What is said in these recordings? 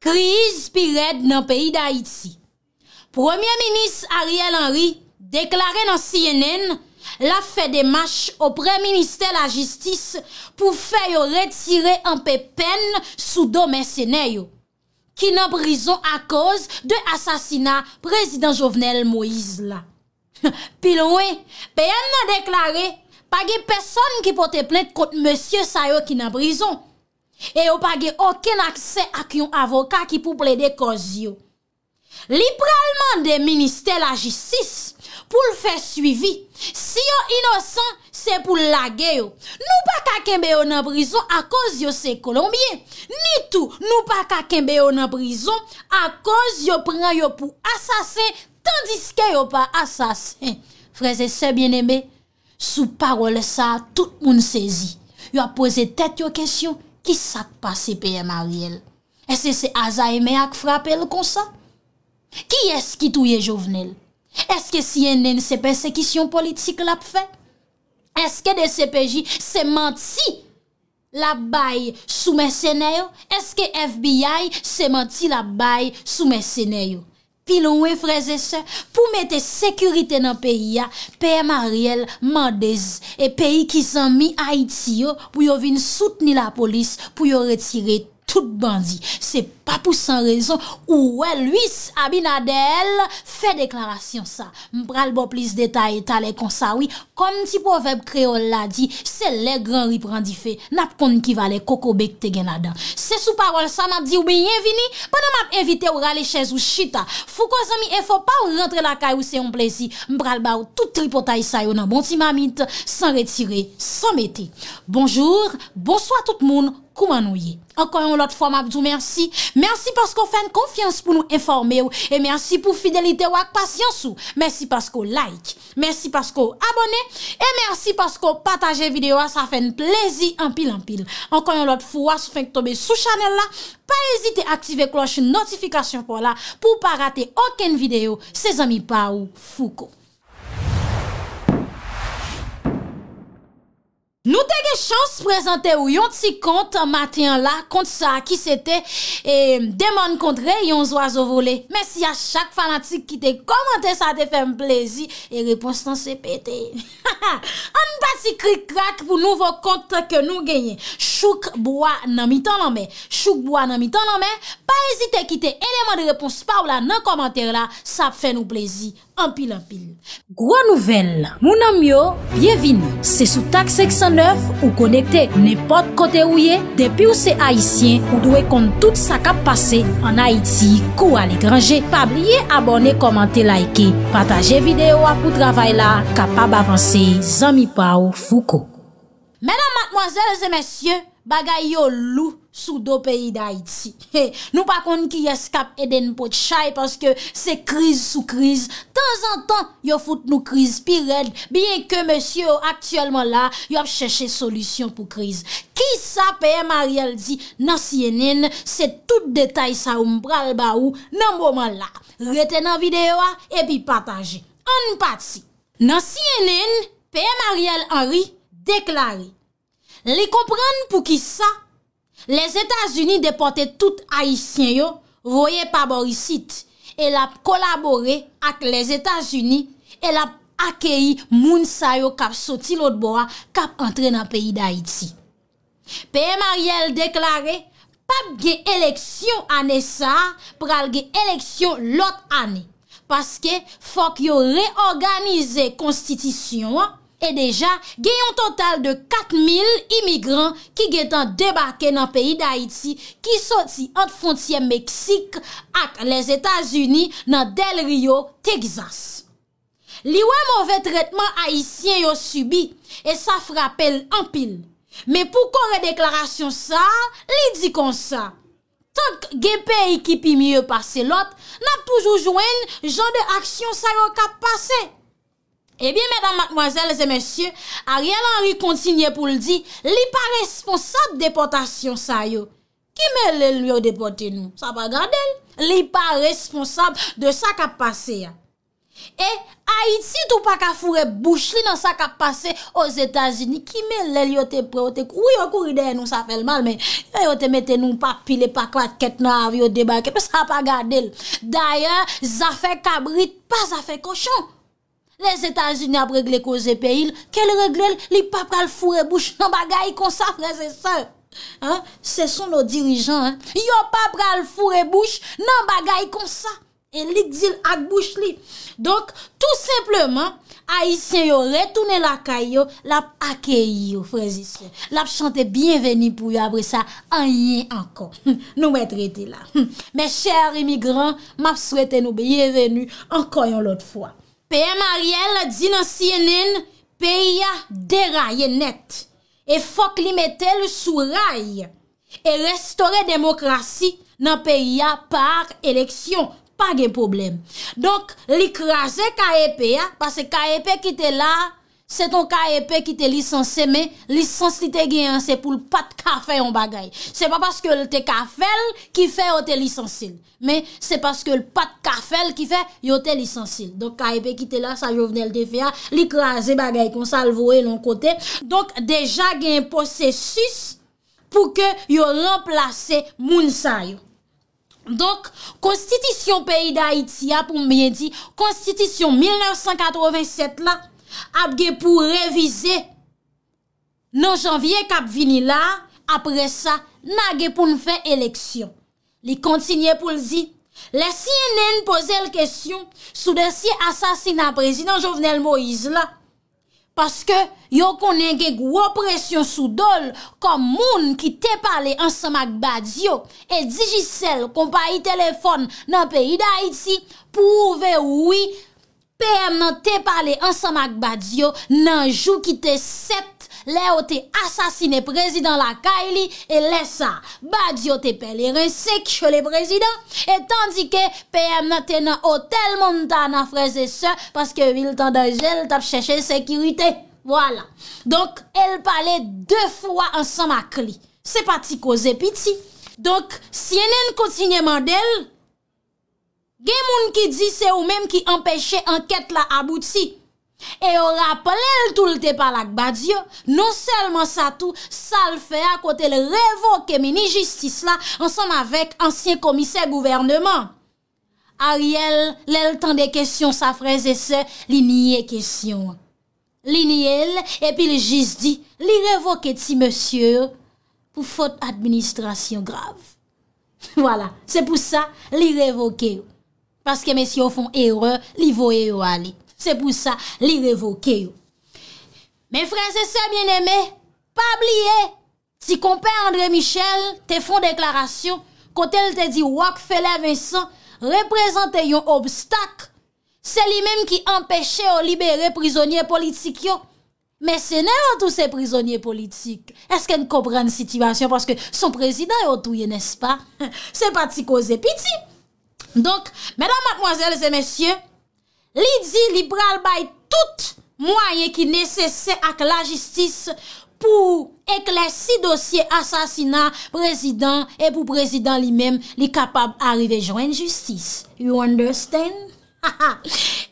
Kriz pi red nan peyi da itsi. Premier ministre Ariel Henry deklare nan CNN la fe de mach o pre-ministere la justice pou fe yo retire an pe pen sou do mersenay yo. Ki nan brison a koz de asasina prezident Jovenel Moïse la. Pi loue, peyen nan deklare pa ge peson ki pote plet kont monsie sayo ki nan brison. E yo pa ge oken akse ak yon avoka ki pou ple de koz yo. Liberalman de minister la jistis pou l fe suivi. Si yo inosan, se pou l lage yo. Nou pa kaken beyo nan prizon a koz yo se kolombie. Ni tou nou pa kaken beyo nan prizon a koz yo pren yo pou asasen. Tandis ke yo pa asasen. Freze se bieneme, sou parole sa, tout moun sezi. Yo a pose tet yo kesyon. Ki sak pa CPM a riel? Ese se aza e me ak frape l kon sa? Ki eske touye jovenel? Eseke si ennen se persekisyon politik l ap fe? Eseke de CPJ se manti la bay sou mè sèneyo? Eseke FBI se manti la bay sou mè sèneyo? pilon we freze se pou mete sekurite nan peyi ya, peye Marielle Mandez e peyi ki san mi Aitiyo pou yo vin soutni la polis pou yo retire te. Tout bandi, se papou san rezon, ouwe luis abinadel, fe deklarasyon sa. Mpral bo plis detay etale konsawi, kom ti poveb kreol la di, se le gran riprandi fe, nap konn kivalen kokobek te genadan. Se sou parol san ap di ou bienvini, banan ap evite ou rale chèz ou chita. Fou ko zami e fò pa ou rentre la kay ou se yon plezi, mpral ba ou tout tripotay sayo nan bonti mamit, san retire, san meti. Bonjour, bonsoit tout moun, kouman nou ye. Enkoyon lot fwa mabdou, mersi. Mersi paskou fèn konfians pou nou informe ou. E mersi pou fidelite ou ak pasyans ou. Mersi paskou like. Mersi paskou abone. E mersi paskou pataje videyo a sa fèn plezi anpil anpil. Enkoyon lot fwa sou fèn k tombe sou chanel la. Pa ezite aktive kloche notifikasyon pou la. Pou pa rate oken videyo. Se zami pa ou fuko. Nou te ge chans prezante ou yon ti kont matyen la kont sa ki se te Deman kont re yon zo azo vole Mesi a chak fanatik ki te komante sa te fem plezi E repons non, tan se pete An ba si krik krak pou nouvo kont ke nou genye Chouk boa nan mitan nan men Chouk boa nan mitan nan men Pa ezite ki te eleman de repons pa ou la nan komante la Sa fe nou plezi Anpil, anpil. Gwa nouvel, mounan myo, byevine. Se sou tak 609 ou konekte nipot kote ou ye, depi ou se Haitien ou dwe kont tout sa kap pase an Haiti kou al ekranje. Pabliye abone, komante, laike, pataje videyo apou travay la, kapab avanse, zami pa ou fouko. Menan matmoazelze, mensyen, bagay yo lou sou do peyi da iti. Nou pa konde ki eskap eden pot chay paske se kriz sou kriz, tan zan tan yo foute nou kriz pi red, bien ke monsye yo aktuelman la, yo ap cheshe solusyon pou kriz. Ki sa P.M. Ariel di, nan siye nen, se tout detay sa ou mpral ba ou, nan mwoman la. Reten nan videyo a, epi patanje. An pati. Nan siye nen, P.M. Ariel a ri, deklari, Li kompren pou ki sa, les Etats-Unis depote tout Haitien yo, voye pa borisit, el ap kolabore ak les Etats-Unis, el ap akeyi moun sa yo kap soti lot boa kap entre nan peyi da Haiti. Peye Marielle deklare, pap ge eleksyon ane sa, pral ge eleksyon lot ane, paske fok yo reorganize konstitisyon ane, E deja, gen yon total de 4000 imigran ki gen tan debake nan peyi d'Haïti ki soti ant fontye Meksik ak les Etats-Unis nan Del Rio, Texas. Li wè mouve tretman Haitien yo subi, e sa frapel an pil. Me pou kon re deklarasyon sa, li di kon sa. Tonk gen peyi ki pi mye pase lot, na poujou jwen jan de aksyon sa yo kap pase. Ebyen, eh mèdame, mèdame, mèdame, mèdame, a riyan anri kontinye pou l di, li pa responsable depotasyon sa yo. Ki me lè li yo depote nou? Sa pa gade l. Li pa responsable de sa ka pase ya. E, Haiti tou pa ka fure bouch li nan sa ka pase o Zeta Zini, ki me lè li yo depote. Ou yo kou rideye nou sa fel mal, men yo te mette nou pa pile pa kwa ket nou avyo debake, sa pa gade l. Daya, zafè kabrit, pa zafè koshon. Les Etats-Unis ap regle koze pe il, ke li regle li pa pral fure bouch nan bagay kon sa, freze se. Se son lo dirijan, yo pa pral fure bouch nan bagay kon sa. E lik zil ak bouch li. Donk, tout sepleman, a isen yo retoune la kayo, lap akey yo, freze se. Lap chante bienveni pou yo apre sa, anye anko. Nou met rete la. Me chèr imigran, map souwete nou beye venu, anko yon lot fwa. P.A. Marielle a di nan siye nin, P.I.A. deraye net. E fok li mette l sou raye. E restore demokrasi nan P.I.A. par eleksyon. Pa gen problem. Donk, li kraje K.A.P. ya, pase K.A.P. ki te la, Se ton ka epè ki te lisansè, me lisansè li te gen yon se pou l pat kafè yon bagay. Se pa paske l te kafèl ki fe yote lisansè. Me se paske l pat kafèl ki fe yote lisansè. Donk ka epè ki te la sa jovenel te fe ya, li krasè bagay kon sa l vowe yon kote. Donk deja gen posè sus pou ke yon remplase moun sa yo. Donk konstitisyon peyi da Itia pou mwenye di, konstitisyon 1987 la, ap ge pou revize nan janvye kap vini la, apre sa, na ge pou nfe eleksyon. Li kontinye pou l di, lesi enen pose l kesyon sou desi asasina prezident Jovenel Moïse la. Paske, yo konen ge gwo presyon sou dol kom moun ki te pale ansamak bad yo e dijisel kompa yi telefon nan peyi da iti pou ve woui PM nan te pale ansama ak Badiou nan jou ki te sept le ou te asasine prezidant lakay li e lesa Badiou te pele rensek chou le prezidant e tandike PM nan te nan o tel moun ta nan freze se paske vil tan da jel tap cheche sekirite. Voilà. Donk, el pale de fwa ansama ak li. Se pati koze piti. Donk, si enen kontinye mandel... Gè moun ki di se ou mèm ki empèche anket la abouti. E ou rappelèl tout le tepalak badye, non selman sa tou sal fè a kote le revoke meni jistis la ansan avèk ansyen komise gouvernement. Ariel lèl tan de kèsyon sa freze se, li niye kèsyon. Li niye el, epi le jist di, li revoke ti mèsyor pou fote administrasyon grav. Voilà, se pou sa, li revoke ou. Paske men si yo fon erre, li voye yo ale. Se pou sa, li revoke yo. Men fran, se se myen eme, pa bliye, si kompè André Michel te fon deklarasyon, kote el te di wak fè la Vincent, reprezentè yon obstak, se li men ki empèche yo libere prizonye politik yo. Men se ne an tou se prizonye politik. Eske en kobran sitivasyon, paske son prezident yo touye, nespa? Se pati koze piti. Donk, mèdam matmoazèl zè mèsyè, li di li pral bay tout mwayen ki nèsesè ak la jistis pou ek lè si dosye asasina prezidant e pou prezidant li mèm li kapab arrive jwen jistis. You understand? Ha ha!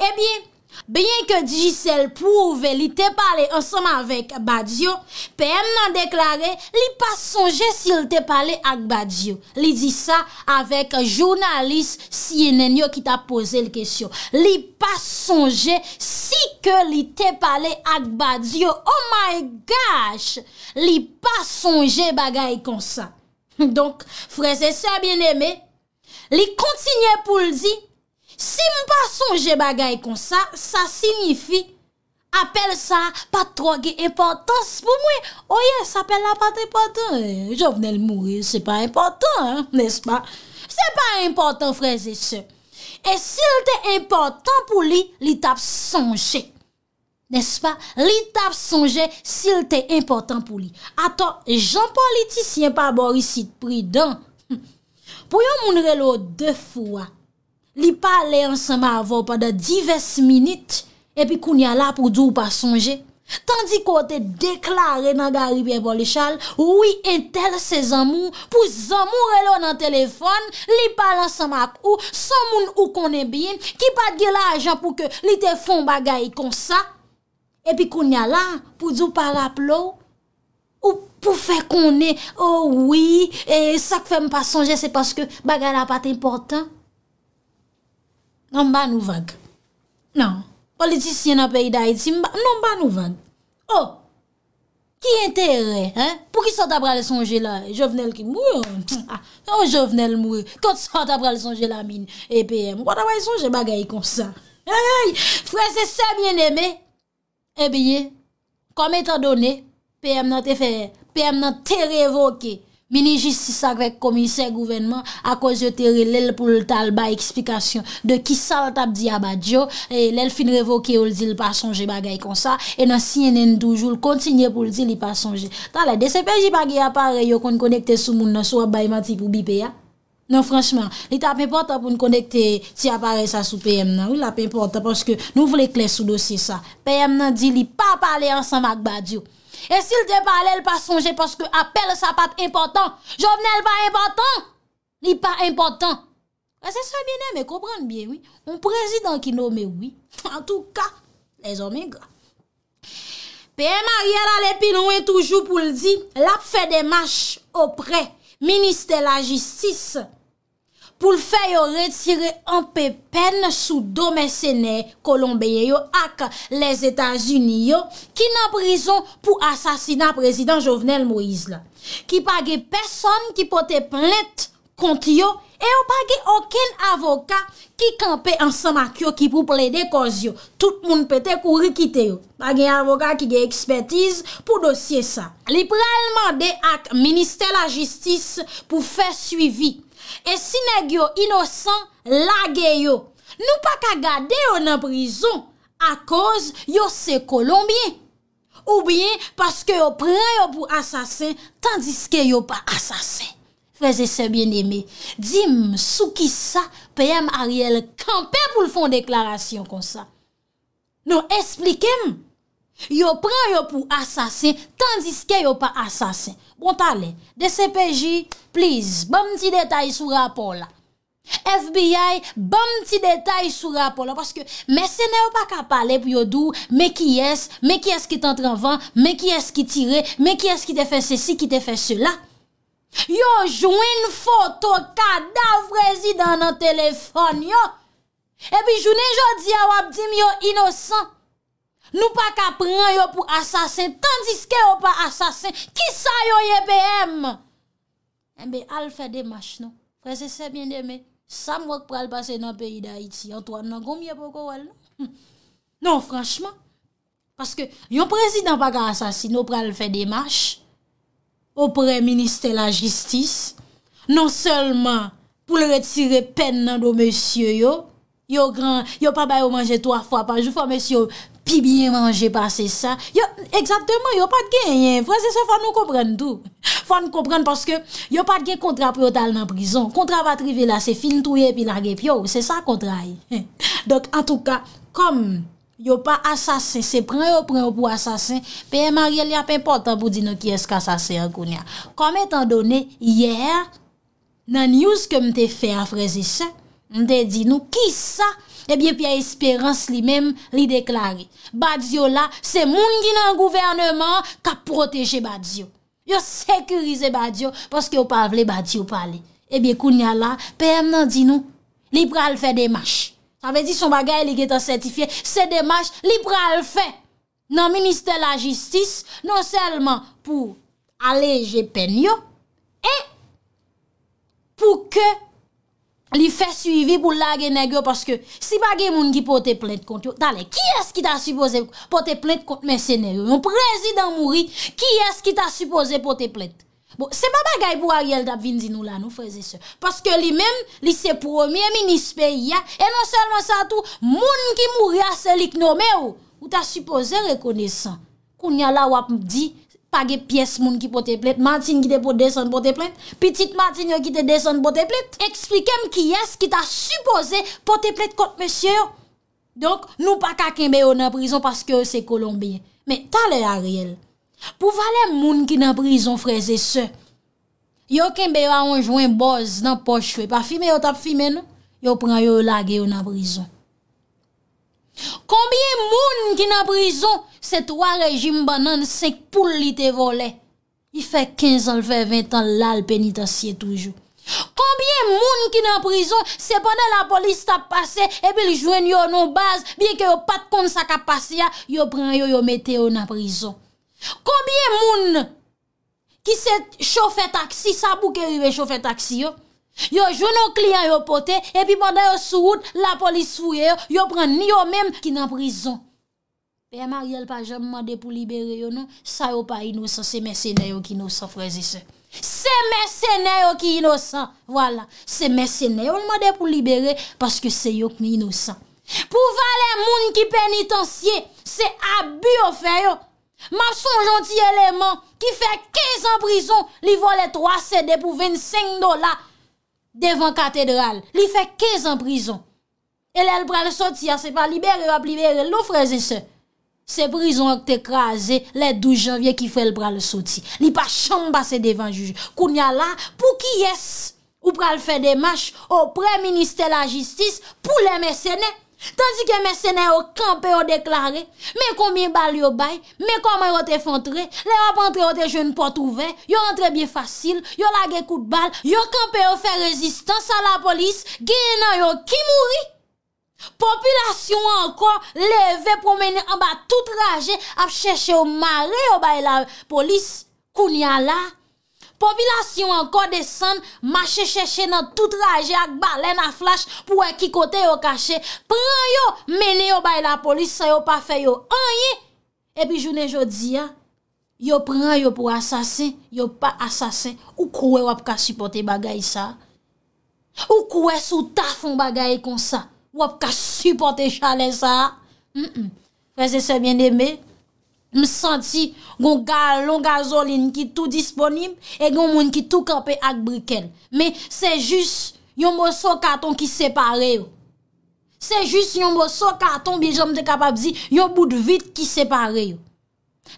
Ebyen, eh Bien ke Djisel pouve li te pale ansanman vek Badiou, PM nan deklare, li pa sonje si li te pale ak Badiou. Li di sa avek jounalist Sienenyo ki ta pose l kesyon. Li pa sonje si ke li te pale ak Badiou. Oh my gosh! Li pa sonje bagay kon sa. Donk, fwese se a bien eme, li kontinye pou l di, Si mou pa sonje bagay kon sa, sa signifi, apel sa patroge importans pou mwen. Oye, sa apel la patre importans. Je vnen l moure, se pa importans, nespa. Se pa importans, freze se. E sil te importans pou li, li tap sonje. Nespa, li tap sonje sil te importans pou li. Ato, jan politisyen pa borisit pridan. Hm. Pou yon moun relo de fwa, li pale ansama avon pa da divers minute, epi koun yala pou d'ou pa sonje. Tandikou te deklare nan gari biye bolichal, ou yi entel se zanmou, pou zanmou relo nan telefon, li pale ansama ak ou, son moun ou konen bin, ki pat gela ajan pou ke li te fon bagay kon sa, epi koun yala pou d'ou pa rap lou, ou pou fe konen, oh ou wii, e sak fe mpa sonje se paske bagay la pat important. Non, non. Nan ban ou vag? Nan, politisyen apay da iti, nan ban ou vag? Oh, ki entere, pou ki sot apra le sonje la, jovenel ki mwou, ou oh, jovenel mwou, kote sot apra le sonje la min, e PM, wata wè sonje bagay konsa? Hey, fwese sa mwen eme, e biye, kome ta done, PM nan te fè, PM nan te revoke, Mini jistis akvek komiser gouvenman akwaz yo teri lel pou l tal ba eksplikasyon de ki sal tap di abad yo, lel fin revoke ou l di l pa sonje bagay kon sa, e nan si enen toujou l kontinye pou l di l pa sonje. Tan la, dese peji bagay apare yo kon konekte sou moun nan sou ap bay mati pou bipe ya? Nan franchman, li tap importa pou n konekte si apare sa sou PM nan, li ap importa porske nou vle kles sou dosi sa. PM nan di li pa pale ansan ak badyo. E sil te pale, el pa sonje paske apel sa pat important. Jovenel pa important, ni pa important. E se sa biene, me koprande bien, oui. Mon prezident ki nome, oui. En tout ka, les omegas. Peye Marielle Alepin, ouen toujou pou l'di, lap fe demache opre, ministre la justice, pou l fè yo retire anpe pen sou do mesenè kolombeye yo ak les Etats-Unis yo, ki nan prison pou asasina prezident Jovenel Moïse la. Ki page person ki pote plet kont yo, e yo page oken avoka ki kampe ansan mak yo ki pou ple de koz yo. Tout moun pete kou rekite yo. Page avoka ki ge ekspertise pou dosye sa. Li pralman de ak minister la justice pou fè suivi, E sinèk yo inosan, lage yo. Nou pa ka gade yo nan prizon. A koz yo se kolombye. Ou bien, paske yo pre yo pou asasen, tandiske yo pa asasen. Feze se bien eme. Dime sou ki sa, peyem Ariel kampe pou l'fon deklarasyon kon sa. Nou esplikem, Yo pran yo pou asasen, tandis ke yo pa asasen. Bon tale, DCPJ, please, bon mti detay sou rapon la. FBI, bon mti detay sou rapon la. Parce que mese ne yo pa kapale pou yo dou mekiyes, mekiyes ki tan tranvan, mekiyes ki tire, mekiyes ki te fe se si, ki te fe se la. Yo jounen foto kada vrezi dan nan telefon yo. Ebi jounen jodi a wap di mi yo inosan. Nou pa ka pran yo pou asasin, tandis ke yo pa asasin, ki sa yo ye bèm? Mbe eh al fè demache nou. Prese sebyen demè, sam wak pral pase nan peyi da iti, an toan nan gomye poko wèl nou. Non, non? non franchman, paske yon prezident pa ka asasin, nou pral fè demache, ou prè minister la jistis, non selman pou le retire pen nan do mèsyo yo, yo pa bayo manje to a fwa pa, jou fwa mèsyo yo, pi bien manje pa, se sa. Eksatèman, yo pat genyen. Frésé se fan nou komprenn tou. Fan komprenn paske, yo pat gen kontra protal nan prizon. Kontra va trivela, se fin touye, pi la rep yo, se sa kontra yi. Dok, an tou ka, kom, yo pa asasen, se pren ou pren ou pou asasen, pe e marye li apen pota pou di nou ki esk asasen akoun ya. Kom etan donè, yè, nan yous ke mte fe a Frésé se, mte di nou, ki sa, Ebyen, eh pi a espérans li mèm li deklare. Badiou la, se moun ki nan gouvernement ka proteje Badiou. Yo sekurize Badiou, paske yo pa vle Badiou pale. Ebyen, kounya la, pe m nan di nou, li pral fè demache. Sa vè di son bagay li getan sertifiè, se demache, li pral fè nan Ministè la Jistis, non selman pou aleje penyo, e pou ke Li fe suivi pou lage negyo paske si bagye moun ki pote plente kont yo, tale, ki eski ta supose pote plente kont mwen sener yo? Mwen prezident mouri, ki eski ta supose pote plente? Se mabagay pou Ariel Dabvinzi nou la nou feze se, paske li men, li se promye, minispe ya, e non selman sa tou, moun ki mouri a selik nou me yo, ou ta supose rekonesan, kounya la wap mdi, Page piyes moun ki pote plet, martin ki te pote deson pote plet, pitit martin yo ki te deson pote plet. Eksplikem ki yes ki ta supose pote plet kont monsye yo. Donk nou pa kakenbe yo nan prison paske yo se kolombien. Men talè a riel, pou vale moun ki nan prison freze se, yo kakenbe yo anjwen boz nan poche we pa fime yo tap fime nou, yo pran yo lage yo nan prison. Konbye moun ki nan prizon, se 3 rejim banan sek pou li te vole? I fe 15 an, fe 20 an, lal penitansye toujou. Konbye moun ki nan prizon, se banan la polis ta pase, e bil jwen yo nan baz, biye ke yo pat kon sa ka pase ya, yo pran yo yo mete yo nan prizon. Konbye moun ki se chofe taksi, sa pou ke riwe chofe taksi yo? Yo joun nou kliyan yo pote, epi pandan yo souout, la polis fouye yo, yo pran ni yo menm ki nan prizon. Peye Marielle pa jem mwade pou libere yo nou, sa yo pa inosan, se mersene yo ki inosan, frezi se. Se mersene yo ki inosan, wala. Se mersene yo mwade pou libere, paske se yo ki inosan. Pou va le moun ki penitensye, se abu yo feyo. Ma son janti eleman ki fe 15 an prizon, li vole 3 sede pou 25 dola. Devan katedral, li fe kez an prison. E lè l pral soti, an se pa libere, ap libere, lou freze se. Se prison ak te kaze, le 12 janvye ki fe l pral soti. Li pa chamba se devan jujou. Koun ya la pou ki yes ou pral fe demache ou pre-ministè la jistis pou lè mesenè. Tandikè mè sè nè yo kampè yo deklare, mè koumye bal yo bay, mè koumè yo te fontre, lè yo apantre yo te joun pote ouve, yo antre bie fasil, yo lage kout bal, yo kampè yo fè rezistans a la polis, gen nan yo ki mouri. Populasyon anko leve promeni anba tout raje ap chèche yo mare yo bay la polis koun ya la. Popilasyon anko desan, mache cheche nan tout la aje ak balen a flash pou ekikote yo kache. Pran yo, menen yo bay la polis, sa yo pa fe yo. Anye! Epi jounen jodi ya, yo pran yo pou asasin, yo pa asasin. Ou kouwe wap ka supporte bagay sa? Ou kouwe sou tafoun bagay kon sa? Wap ka supporte chale sa? Prese se bien eme, M senti yon galon gazolin ki tou disponib E yon moun ki tou kapè ak brikel Me se jus yon mousso katon ki separe yo Se jus yon mousso katon biye jom te kapabzi Yon bout vide ki separe yo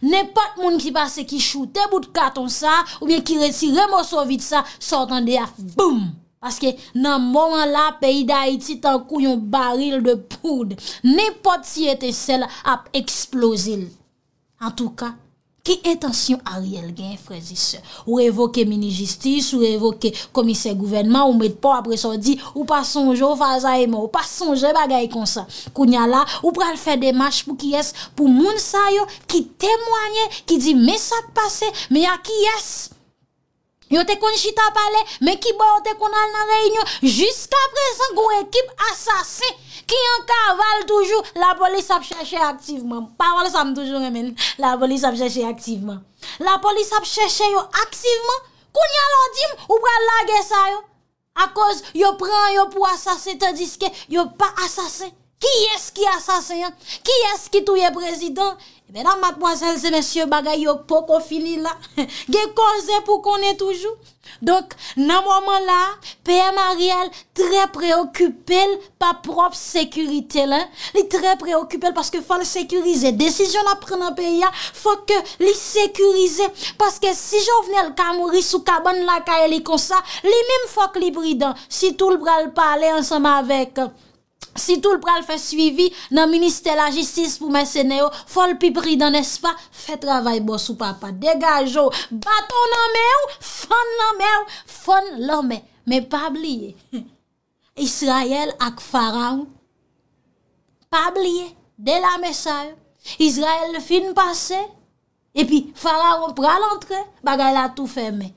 Nepot moun ki pase ki choute bout katon sa Ou bien ki retire mousso vide sa Sortande af boom Paske nan moun la peyi da iti Tankou yon baril de poud Nepot si ete sel ap eksplozil An tou ka, ki etansyon a riel gen frazise? Ou evoke mini-justice, ou evoke komise gouvernement, ou met pa apreson di, ou pa sonjou, ou pa zaymo, ou pa sonjou, bagay konsan. Kounya la, ou pral fè demache pou ki es, pou moun sa yo, ki temwanyen, ki di me sa te pase, me a ki es. Yo te konjita pale, men ki bo yo te konal nan reynyon, jiska presen goun ekip asase. Kriyanka aval toujou, la polis ap chèche aktiveman. Parole sa m toujou remen, la polis ap chèche aktiveman. La polis ap chèche yo aktiveman, kou nyalo dim, ou pral lage sa yo. A koz yo pran yo pou asase, te diske yo pa asase. Ki es ki asase yan? Ki es ki touye prezident? Mèdam matmoazèl zè mèsyè bagay yo pou kon fini la. Gè kon zè pou konè toujou. Donk nan mwaman la, P.M. Ariel trè preokupèl pa prop sekurite la. Li trè preokupèl paske fòl sekurize. Desisyon aprenan pe ya fòk li sekurize. Paske si jo vnen l kamouri sou kaban la kaya li konsa, li mèm fòk li bridan si tout l bral pale ansama avèk. Si tou l pral fè suivi nan Ministè la Justice pou mè sène yo, fol pi pri dan nè spa, fè travay bò sou papa. Dè gaj yo, baton nan mè yo, fon nan mè yo, fon lò mè. Mè pab liye. Israel ak Farang, pab liye. Dè la mè sa yo. Israel le fin passe, e pi Farang pral entre, bagay la tou fè mè.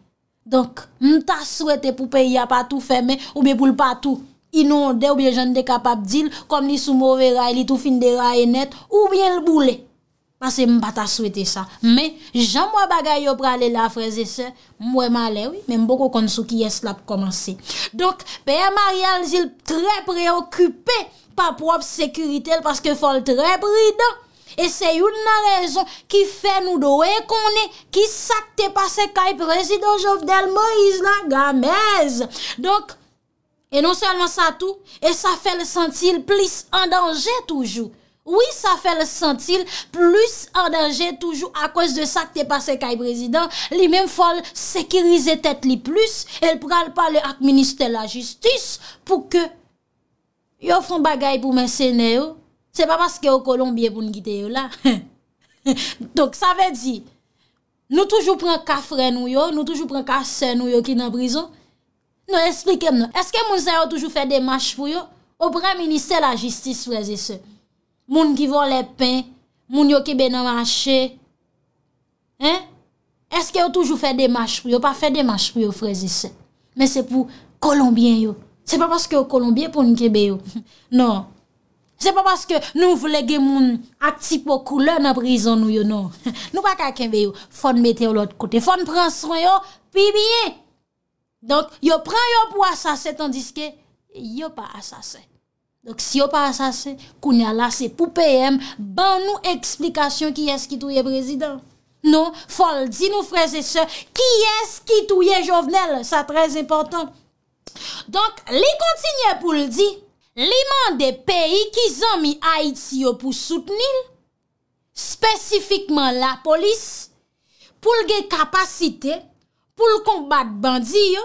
Donk, mè ta souwete pou peyi a patou fè mè ou mè boul patou. inonde ou biye jan de kapap dil, kom li sou mou veray li tou fin de rayenet, ou biye l boule. Pase m pata swete sa. Me, jan mwa bagay yo prale la freze se, mwe male, oui, men m boko konsou ki yes la p komanse. Donk, peye Mariale zil pre preokupè, pa prop sekuritel, paske fol trep ridan. E se yon nan rezon, ki fe nou do e konen, ki sakte pase kay prezidoj of del Moïse la gamez. Donk, Et non seulement ça tout, et ça fait le sentir plus en danger toujours. Oui, ça fait le sentir plus en danger toujours à cause de ça que t'es passé, Kaye Président. Les mêmes folles sécurisent les têtes les plus. Elles ne parlent pas avec le ministre de la Justice pour que... Yo font bagaille pour mes sénés, yo. C'est pas parce qu'il y a eu Colombien pour nous guider, yo, là. Donc, ça veut dire... Nous toujours prenons qu'à freiner, yo. Nous toujours prenons qu'à semer, yo, qui est dans la prison... Nou, esplikem nou. Eske moun zayou toujou fè demache pou yo? Ou pre-ministè la jistis, frezise? Moun ki vò lèpè, moun yo kibè nan mâche. Hein? Eske moun toujou fè demache non. pou yo? Pa fè demache pou yo, frezise? Men se pou kolombien yo. Se pa paske yo kolombien pou nou kibè yo. Non. Se pa paske nou vlege moun aktipo koule na prizon nou yo. Non. Nou pa kakèm be yo. Fon metè yo lòt kote. Fon pranswen yo. Pi biye. Donk, yo pran yo pou asase tandis ke yo pa asase. Donk, si yo pa asase, kouni alase pou PM ban nou eksplikasyon ki es ki touye prezident. Non, fol di nou freze se, ki es ki touye jovenel, sa trez important. Donk, li kontinye pou ldi, li man de peyi ki zon mi Haiti yo pou soutenil, spesifikman la polis, pou lge kapasite, pou l konbat bandi yo,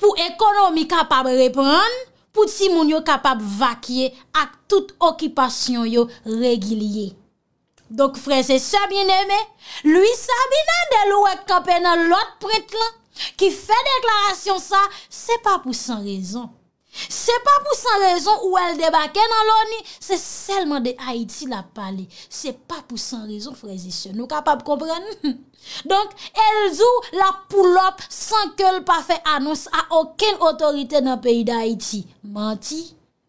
pou ekonomi kapap repran, pou ti moun yo kapap vakye ak tout okipasyon yo regilye. Donk fre se sa bineme, lui sa bineme de lou ek kapena lot prit lan, ki fe deklarasyon sa, se pa pou san rezon. Se pa pou san rezon ou el debake nan loni Se selman de Haiti la pale Se pa pou san rezon freze se nou kapab kompren Donk el zou la poulop San ke l pa fe annons A oken otorite nan peyi de Haiti Manti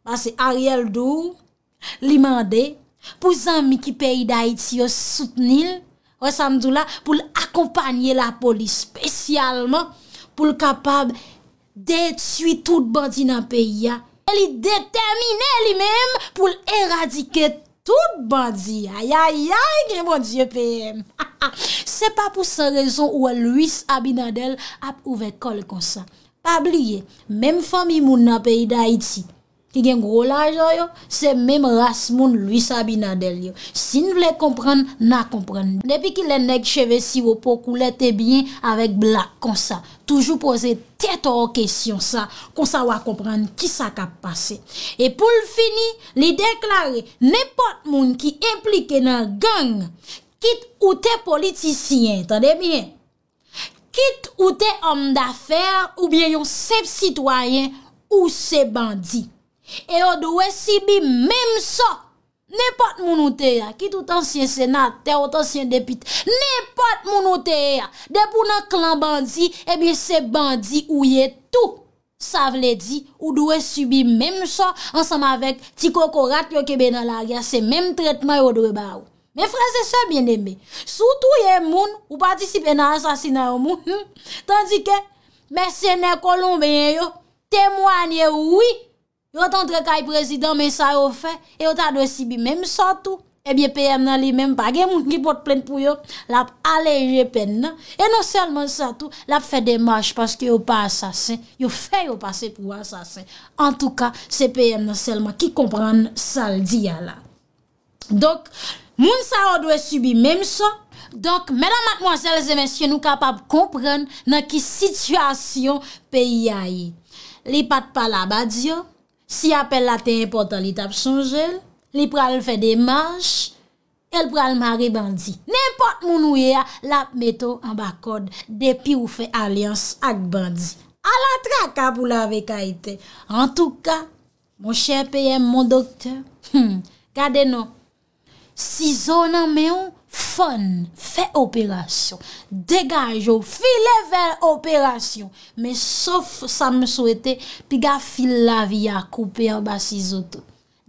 Basse Ariel Dou Li mande Pou zanmi ki peyi de Haiti yo soutenil Ou samdou la pou l akompanye la polis Spesyalman Pou l kapab detuit tout bandi nan peyi ya, li determine li mèm pou l'eradike tout bandi ya. Ayayay, gri bon diye peyèm. Se pa pou sa rezon ou a Louis Abinadel ap ouve kol konsa. Pa bliye, mèm fami moun nan peyi da Haiti, Ki gen gro la jan yo, se mem rase moun luisabi nan del yo. Sin vle kompren, nan kompren. Depi ki le nek cheve si wopo kou lete biyen avèk blak kon sa. Toujou pose tetor kesyon sa. Kon sa wak kompren ki sa kap pase. E pou l fini, li deklare nepot moun ki implike nan geng. Kit ou te politisyen, tan de miye. Kit ou te om dafer ou bien yon sep sitwayen ou se bandit. E yo dwe sibi mèm so Nèpot moun ou teye Ki tout ansyen senat Tè ou tansyen depit Nèpot moun ou teye Depou nan klan bandi Ebi se bandi ouye tout Sa vle di Ou dwe sibi mèm so Ansem avèk Ti kokorat yo kebe nan la ria Se mèm tretman yo dwe ba ou Mè fraze se bienembe Soutou ye moun Ou patisibe nan ansasina yo moun hmm, Tandike Mèsenè kolonbeye yo Tèmouanye woui yo tan tre kay prezidant men sa yo fe, e yo ta dwe sibi menm sa tou, ebyen peyem nan li menm pa, gen moun ki pot plen pou yon, la ap aleje pen nan, e non selman sa tou, la ap fe demaj paske yo pa asasen, yo fe yo pa se pou asasen. En tou ka, se peyem nan selman, ki kompran sal diya la. Dok, moun sa yo dwe sibi menm sa, dok, menan mat mwansel zemensye, nou kapap kompran nan ki situasyon peyayi. Li pat pala ba diyo, Si apel la te importan li tap chanjel, li pral fè de manj, el pral mare bandi. Nèmpot moun ou ye a, lap meto an bakod depi ou fè alians ak bandi. A la tra ka pou la vekaitè. En tout ka, moun chè pèyè moun doktè, kade hmm, nou, si zon nan mè ou, Fon, fe operasyon, degajo, file ver operasyon. Me sof sa me souwete, pi ga file la viya, koupe yon basi zoto.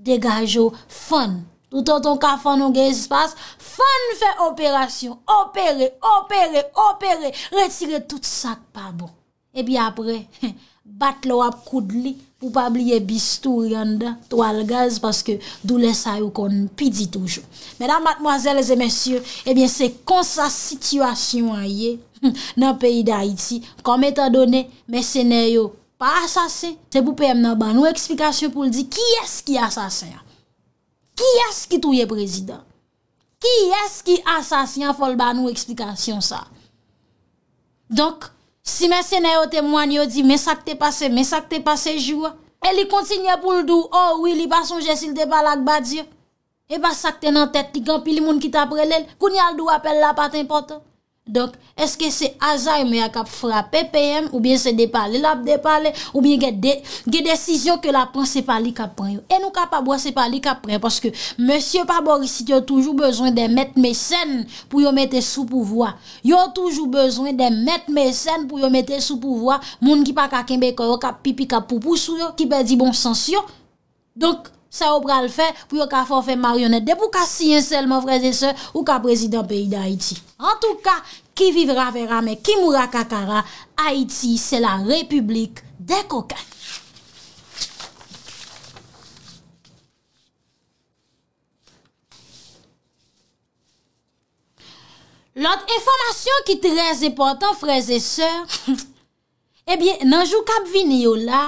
Degajo, fon, touton ton ka fon nou gen espas, fon fe operasyon. Operé, operé, operé, retire tout sak pa bon. E bi apre, bat lo ap koud li. ou pa bliye bistou yanda, to al gaz, paske dou lesa yo kon pidi toujou. Medan matmoazel e zemesye, ebyen eh se konsa situasyon a ye, nan peyi da iti, kom etadone, mese ne yo pa asase, se pou peyem nan banou eksplikasyon pou ldi, ki eski asase ya? Ki eski touye prezident? Ki eski asase? Yan fol banou eksplikasyon sa. Dok, Si mè sè nè yo temwany yo di, mè sa k te pase, mè sa k te pase jwa, e li kontinye pou l'dou, oh oui, li bason jè sil te balak badye, e bas sa k ten an tèt, li gampi li moun kit apre lèl, koun yal dou apel la paten pota. Donk, eske se azay me a kap fra ppm, oubyen se depale lap depale, oubyen ge desisyon ke la pan se pali kap pran yo. E nou kap a bo se pali kap pran, paske monsye pa borisit yo toujou bezwen de met mesen pou yo mette sou pouvoa. Yo toujou bezwen de met mesen pou yo mette sou pouvoa, moun ki pa kaken be korok ap pipi kap poupousou yo, ki pa di bonsans yo. Donk. Sa ou pral fe, pou yo ka forfe marionet. De pou ka siyen selman, freze se, ou ka prezident peyi da Haiti. En tout ka, ki vivra vera me, ki moura kakara, Haiti se la republik de kokan. Lant, informasyon ki trez epotan, freze se, e bie nanjou kap vini yo la,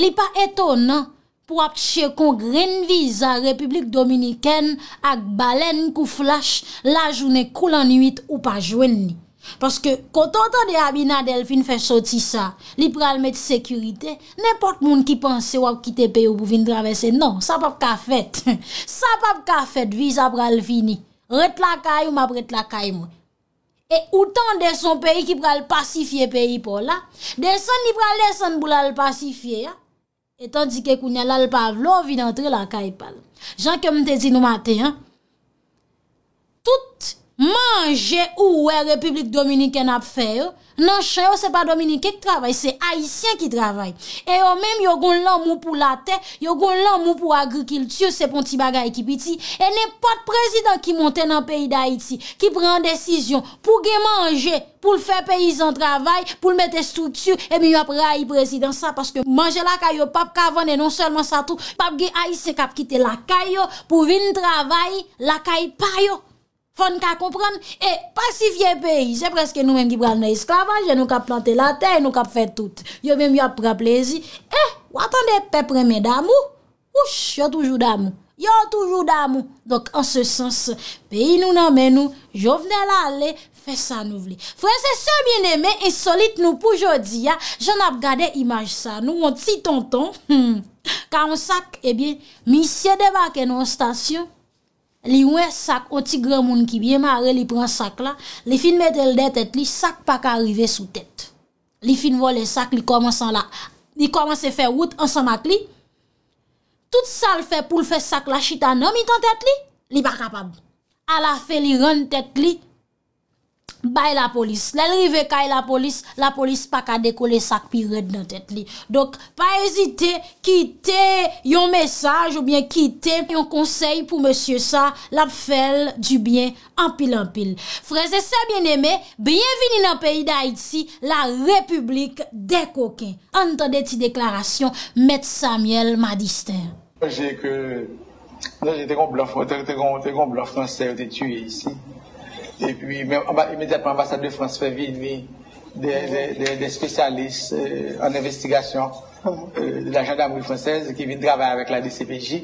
li pa etonan. pou ap che kongren viz a Republik Dominiken ak balen kou flash la jounen koul anuit ou pa jwen ni. Paske, koto to de Abina Delphine fe soti sa, li pral meti sekurite, nepot moun ki panse wap kite pe ou pou vin travese, non, sa pap ka fet. Sa pap ka fet viz ap pral vini, ret lakay ou map ret lakay mwen. E utan de son peyi ki pral pasifiye peyi pou la, de son li pral de son pou lal pasifiye ya, Etan di ke kou nye lal pavlo, vi nantre la kaipal. Jan ke mte zinou mate, tout manje ou we Republik Dominik en ap fè yo, Nan cheyo se pa Dominique kek travay, se Haitien ki travay. E yo menm yo gon lan mou pou la te, yo gon lan mou pou agrikiltu, se pon ti bagay ki piti. E ne pot prezident ki monte nan peyi da Haiti, ki pren desisyon pou ge manje, pou l fe peyizan travay, pou l mette struktu, e mi wap reay prezident sa, paske manje la kayo, pap kavane, non selman sa tou, pap ge Haitien kap kite la kayo, pou vin travay, la kayi payo. Fon ka kompran e pasivye peyi. Se preske nou men gibran e nou esklavan, je nou ka plante la ten, je nou ka fè tout. Yo e, men mi ap pra plezi. Eh, wakande pe premen damou? Oush, yo toujou damou. Yo toujou damou. Dok an se sens, peyi nou nanmen nou, yo vnen la ale, fè sa nou vle. Frense se mien eme, insolite nou pou jodi ya, jen ap gade imaj sa nou, moun ti tonton, ka moun sak, ebi, eh misye debake nou an stasyon. Li wè sak o ti gre moun ki biye ma re li pran sak la. Li fin metel de tet li sak pa ka rive sou tet. Li fin wò le sak li koman san la. Li koman se fe wout ansan mak li. Tout sa l fe pou l fe sak la chita nan mi ton tet li. Li pa kapab. A la fe li ren tet li. Bay la polis, lèl rive kay la polis, la polis pak a dekoli sak pi red nan tèt li. Dok, pa ezite, kite yon mesaj ou bien kite yon konsey pou monsie sa, la fèl du byen anpil anpil. Freze se bien eme, bien vini nan peyi da iti, la republik de koken. An tè de ti deklarasyon, Met Samiel Madister. Jè ke, jè te kom blaf, te kom blaf, te kom blaf, te kom blaf, te kom blaf, te kom blaf. Et puis, immédiatement, l'ambassade de France fait venir des, spécialistes euh, en investigation euh, de la gendarmerie française qui viennent travailler avec la DCPJ.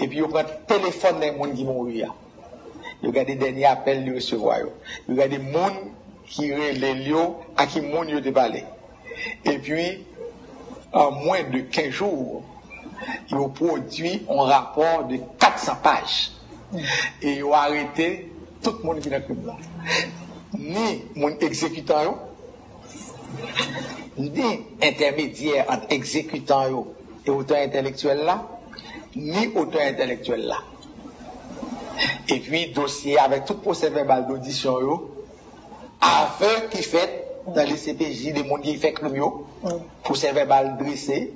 Et puis, on prend le téléphone des gens qui mourent. Ils regardent les derniers appels qu'ils recevront. Ils regardent les gens qui les lieux à qui les gens ont parlé. Et puis, en moins de 15 jours, ils ont produit un rapport de 400 pages. Et ils ont arrêté tout le monde qui est dans le Ni mon exécutant, ni intermédiaire entre exécutant et auteur intellectuel là, ni auteur intellectuel là. Et puis, dossier avec tout procès verbal d'audition, affaire qui fait dans les CPJ, des qui font le Pour procès verbal dressé,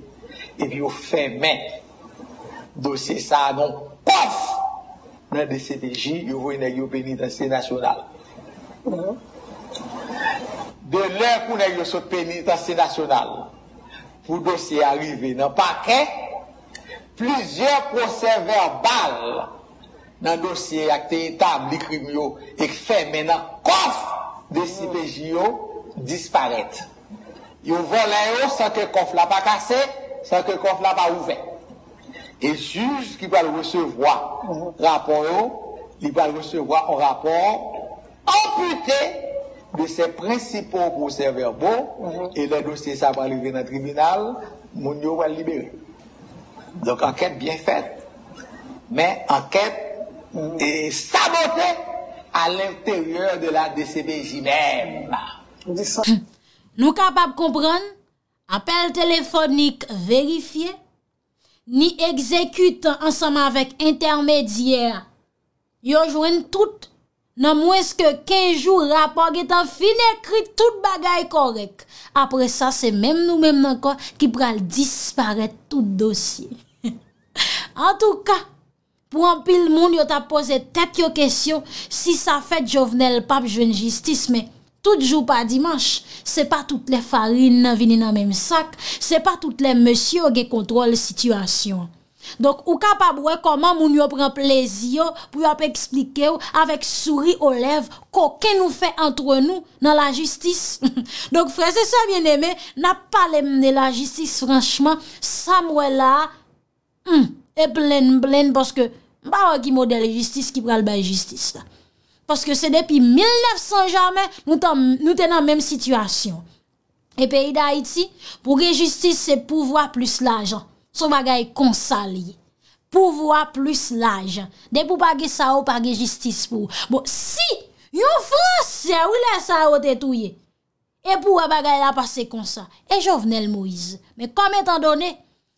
et puis au fait main, dossier ça, donc, paf! dans le CPJ, il y a une une pénitentiaire national. De l'heure que y a eu une pénitentiaire nationale, pour le dossier arrivé dans le paquet, plusieurs procès verbaux dans le dossier ont été établis, les et fait maintenant coffre de CPJ disparaître. Ils volent volé sans que le coffre n'a pas cassé, sans que le coffre n'a pas ouvert. Et juge qui va le recevoir, mhm. rapport, hein? il va recevoir un rapport amputé de ses principaux procès verbaux mhm. et le dossier ça va arriver dans le tribunal, Mounio va le libérer. Donc enquête bien faite, mais enquête mhm. sabotée à l'intérieur de la DCBJ même. Nous capables de comprendre, appel téléphonique vérifié, Ni ekzekute ansama vek intermedyer. Yo jwen tout, nan mwes ke kejou rapor getan fin ekri tout bagay korek. Apre sa se mem nou mem nanko ki pral disparet tout dosye. An tou ka, pou an pil moun yo ta pose tet yo kesyon si sa fet jovenel pap jwen jistis mek. Tout jou pa dimanche, se pa tout le farine nan vini nan menm sak, se pa tout le monsi yo ge kontrol situasyon. Donk ou ka pa bwe koman moun yo pren plezio pou yo ap eksplike ou avek souri ou lev koken nou fe antre nou nan la jistis. Donk frese se bieneme, nan pa lemne la jistis franchman, sa mwen la hmm, e blen blen paske mba wak ki model jistis ki pral bay jistis la. Paske se depi 1900 jame, nou tenan menm situasyon. E peyi da iti, pou ge justice se pouvoa plus la jan. Sou bagay konsal ye. Pouvoa plus la jan. De pou bagay sa ou, bagay justice pou. Bon, si, yon franse, ou la sa ou te touye. E pou bagay la pase konsal. E jo vnen l'mouize. Me kom etan done,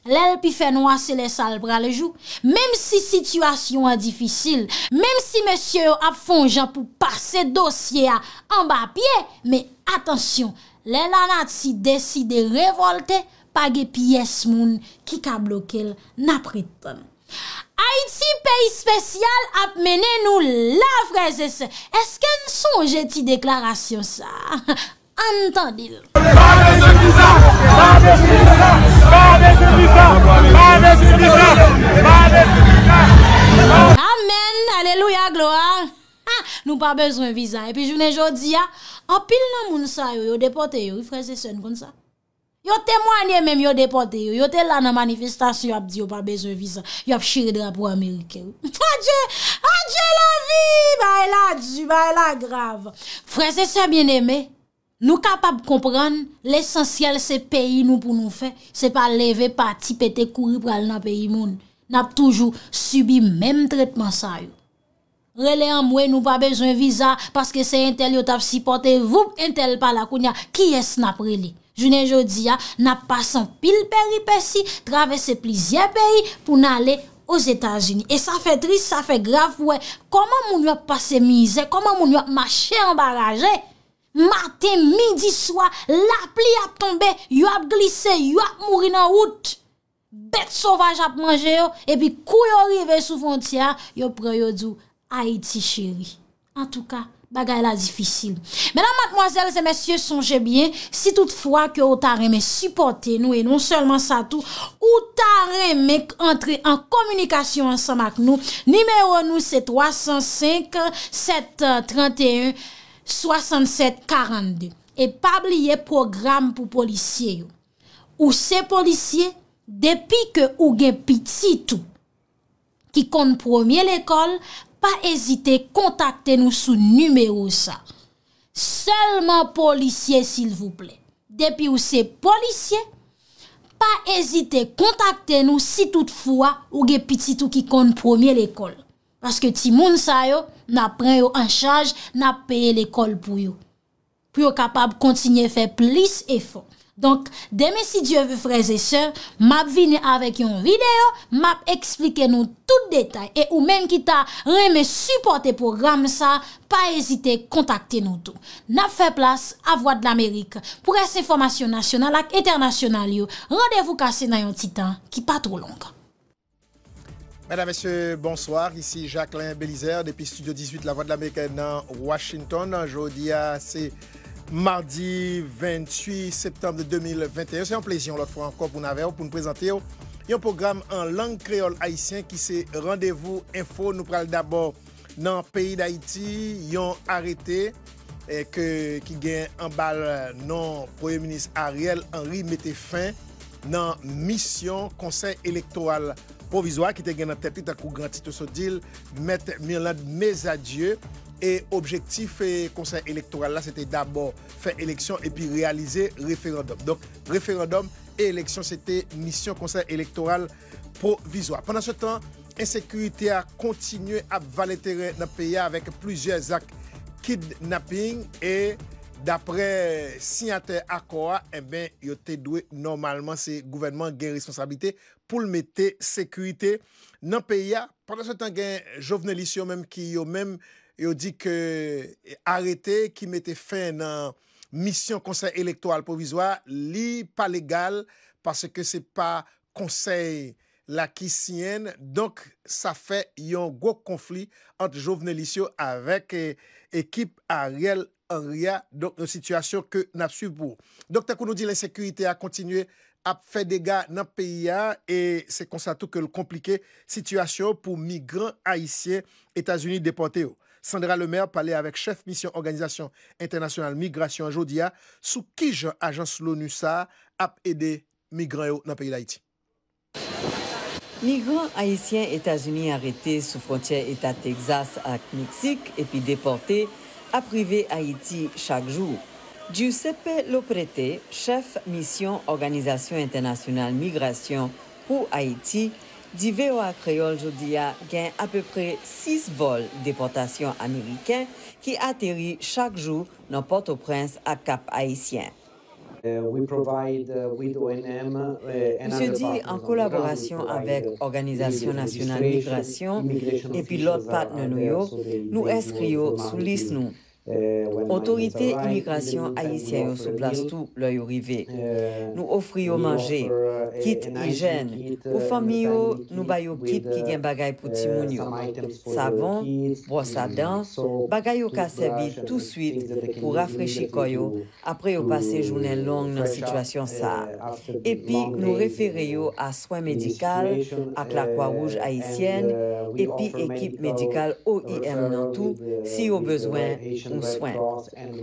Lèl pi fè nou asè lè sal pralèjou, mèm si situasyon an difisil, mèm si mèsyè ap fonjan pou parse dosye a an ba piè, mèm, atensyon, lèl an atsi deside revolte page piyes moun ki ka blokel napritan. Haiti, peyi spesyal, ap mènen nou la vreze se. Esken son jèti deklarasyon sa? Antan dil. Mèm se pisa, mèm se pisa, Pa bezon vizan, pa bezon vizan, pa bezon vizan. Amen, aleluya gloan. Ah, nou pa bezon vizan. E pi jounen jodi ya, ah, apil nan moun sa yo, yo depote yo, yo frese sen kon sa. Yo temwanyen menm yo depote yo, yo tel la nan manifestasyon yo ap di yo pa bezon vizan. Yo ap shirid rap pou Amerike. A dje, a dje la vi, ba ela adzi, ba ela grav. Frese sen bien eme. Nou kapap kompran, l'esensyel se peyi nou pou nou fe, se pa leve pati pete kouri pral nan peyi moun. Nap toujou subi mem tretman sa yo. Relè an mwen nou pa bezon viza, paske se entel yo tap si pote, vup entel pala koun ya, ki es nap relè. Jounen jodi ya, nap pasan pil peripe si, travese plizye peyi pou nan le o zetajini. E sa fe tris, sa fe graf wè, koman moun yo pase mizè, koman moun yo mache embarajè? Mate, midi, swa, la pli ap tombe, yo ap glise, yo ap mouri nan out, bete sovaj ap manje yo, epi kou yo rive sou fon tia, yo pre yo dou Haiti chéri. En tout ka, bagay la difisil. Menan, matmoazel, zemesye, sonje bien, si non tout fwa ki ou ta reme supporte nou e non selman sa tou, ou ta reme entre en komunikasyon ansan mak nou, nimeyo nou se 305-731- 67-42, epabliye program pou polisye yo. Ou se polisye, depi ke ouge piti tou ki kon promye lekol, pa ezite kontakte nou sou nume ou sa. Selman polisye sil vouple. Depi ou se polisye, pa ezite kontakte nou si toutfwa ouge piti tou ki kon promye lekol. Paske ti moun sa yo, na pren yo an chaj, na peye l'ekol pou yo. Pou yo kapab kontinye fe plis efon. Donk, demen si Diyo vwe freze se, map vine avek yon videyo, map explike nou tout detay, e ou menm ki ta reme supporte program sa, pa ezite kontakte nou tou. Nap fe plas avwa d'L'Amerik, pou resse formasyon nasyonal ak eternasyonal yo, radevou kase nan yon titan ki patrou longa. Madame, monsieur, bonsoir. Ici Jacqueline Belizer, depuis Studio 18 La Voix de l'Amérique dans Washington. Aujourd'hui, ah, c'est mardi 28 septembre 2021. C'est un plaisir, l'autre fois, encore pour nous présenter un programme en langue créole haïtienne qui se rendez-vous info. Nous parlons d'abord dans le pays d'Haïti. Ils ont arrêté et eh, qui gagne un balle non-premier ministre Ariel Henry mette fin dans mission conseil électoral Proviswa ki te gen nan tèp tit akou grantit ou so dil, met Myrland mes adye. Et objektif konser elektoral la, sete d'abord fè eleksyon et pi realize referendom. Dok referendom et eleksyon, sete misyon konser elektoral provizwa. Pendan se tan, ensekurite a kontinye ap valetere nan peya avèk plouje zak kidnaping. Et d'apre sinyate akwa, yote eh dwe normalman se gouvenman gen responsabilite... pou l mette sekurite nan peya. Pendan se tan gen, jovne lisyon menm ki yo menm, yo di ke arete, ki mette fe nan misyon konsey elektor alpovizwa, li pa legal, parce ke se pa konsey lakisyen, donk sa fe yon go konflik ant jovne lisyon avek ekip a riel an ria donk nan situasyon ke nan suy pou. Dok ta kou nou di la sekurite a kontinuye, a fait dégâts dans le pays et c'est comme tout que le compliqué situation pour migrants haïtiens États-Unis déportés. Sandra Lemaire parlait avec chef mission Organisation internationale migration Jodia sous qui agence l'ONU ça a aidé migrants dans le pays d'Haïti. Migrants haïtiens États-Unis arrêtés sous frontière État Texas à Mexique et puis déportés à privé Haïti chaque jour. Giuseppe Loprete, chef mission Organisation Internationale Migration pour Haïti, dit VOA Creole Jodia gagne à peu près six vols déportation américains qui atterrit chaque jour dans Port-au-Prince à Cap Haïtien. Uh, uh, Monsieur uh, dit, en collaboration avec Organisation nationale migration et puis l'autre partenaire, nous inscrivons sous liste Otorite imigrasyon ayisyen yo souplas tou lo yo rive. Nou ofri yo manje kit hijen pou fami yo nou bayo kit ki djen bagay pou eh, timoun yo savon, brosa dan bagay yo kasebi tout suite pou rafreshi koyo apre yo pase jounen long nan situasyon sa epi nou referye yo a swan medikal ak la kwa rouj ayisyen epi ekip medikal OIM nan tou si yo eh, eh, bezwen mou swen.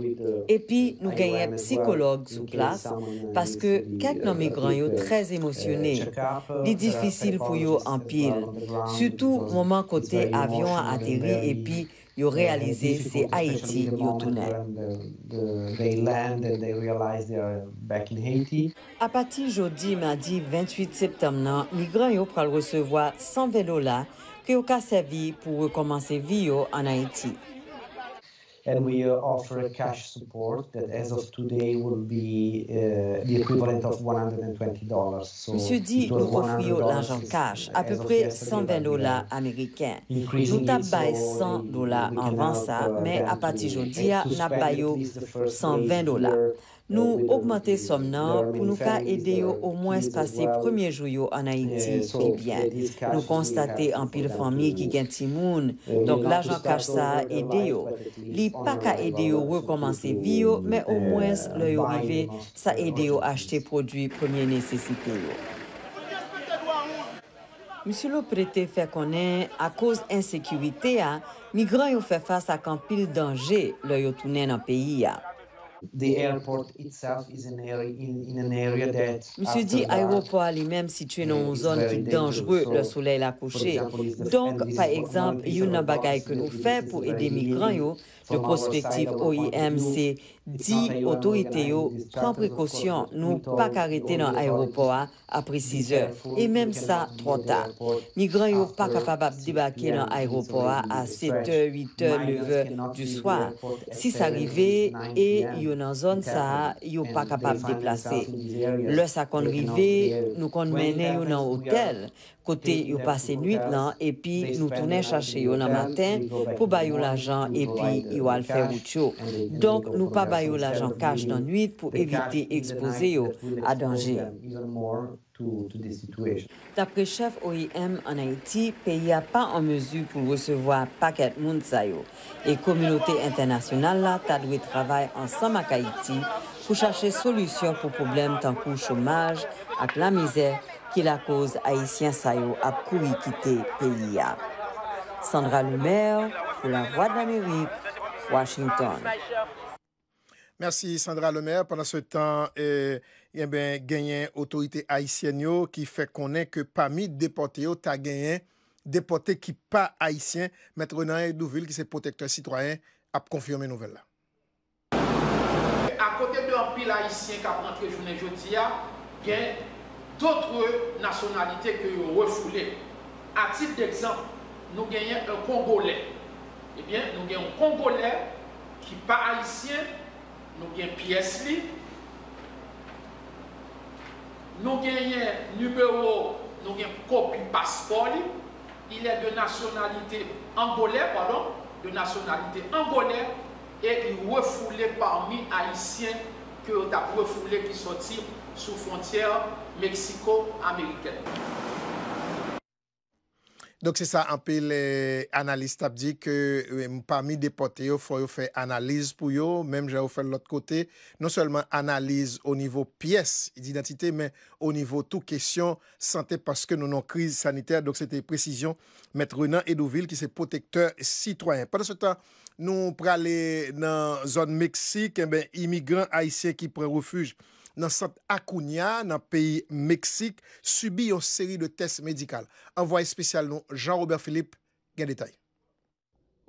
Epi, nou genye psikolog sou glas paske kek nan migran yo trez emosyonen, li difisil pou yo anpil. Soutou, mouman kote avyon a ateri epi yo realize se Haiti yo tounen. A pati jodi, madi, 28 septem nan, migran yo pral recevo san velo la, ke yo ka savi pou rekomansi vi yo an Haiti. and we uh, offer a cash support that as of today will be uh, the equivalent of $120. So Monsieur dit, nous offrions l'argent cash, uh, à peu près 120 dollars américains. Nous avons 100 dollars avant ça, mais à partir d'aujourd'hui, nous avons 120 dollars. Nou augmente som nan pou nou ka ede yo ou mwens pase premier jou yo an Haiti pi byen. Nou konstate an pil famye ki gen timoun, donk la jan kaj sa ede yo. Li pa ka ede yo we komanse vi yo, men ou mwens le yo vive sa ede yo achete prodwi premier nesesite yo. Msy lou prete fe konen, a koz ensekwite ya, migran yo fe fasa kan pil danje le yo tounen an peyi ya. the airport itself is an area, in, in an area that Monsieur dit, l'aéroport lui même situé dans une zone qui est dangereuse, le soleil a couché. Donc, par exemple, il y a une bagaille que nous faisons pour aider les migrants. De prospective OIM, c'est dit autorité prends précaution, nous ne pas arrêter dans l'aéroport hein, après 6 heures. Et même ça, trop tard. Migrants sont pas capables de débarquer dans l'aéroport hein, à 7 h 8 h 9 h du soir. Si ça arrivait, et nan zon sa yo pa kapap deplase. Le sa kon rive, nou kon mene yo nan hotel, kote yo pase nuit nan, epi nou tounen chache yo nan matin pou bay yo l'ajan epi yo alfe wout yo. Donk nou pa bay yo l'ajan kaj nan nuit pou evite ekspoze yo a danje. D'après chef OIM en Haïti, pays n'a pas en mesure pour recevoir paket moun sa yo. internationale a dû travailler ensemble dwe Haïti pour chercher pour pour problème tant problème du chômage et la misère qui la cause haïtien sayo yo ap quitter quitter Sandra maire pour la Voix de l'Amérique, Washington. Merci Sandra Lemaire. Pendant ce temps, et Eh genyen otorite Haitien yo ki fe konen ke pa mi depote yo ta genyen depote ki pa Haitien Mètre Renan Edouville ki se protekte Citroen ap konfirme nouvel la A kote de an pil Haitien ka pante jounen joti ya gen doutre nasyonalite ke yo refoule A tip dexemple, nou genyen un Kongolè eh nou genyen un Kongolè ki pa Haitien nou genyen piyes li Nou genyen nubero, nou genyen kopi paspoli, ilè de nasyonalite Angolè, pardon, de nasyonalite Angolè, e yon refoule parmi Haitien ki yon refoule ki soti sou fontyèl Meksiko-Amerikèl. Donc c'est ça, un peu les analystes ap dit que euh, parmi les déportés, il faut faire analyse pour eux, même j'ai offer l'autre côté, non seulement analyse au niveau pièce d'identité, mais au niveau tout question santé parce que nous avons crise sanitaire. Donc c'était précision maître Renan Edouville qui c'est protecteur citoyen. Pendant ce temps, nous avons parlé dans la zone Mexique, eh immigrants haïtiens qui prennent refuge. nan Sant Acuna, nan peyi Meksik, subi yon seri de test medikal. Anvoye spesyal non Jean-Robert Philippe, gen detay.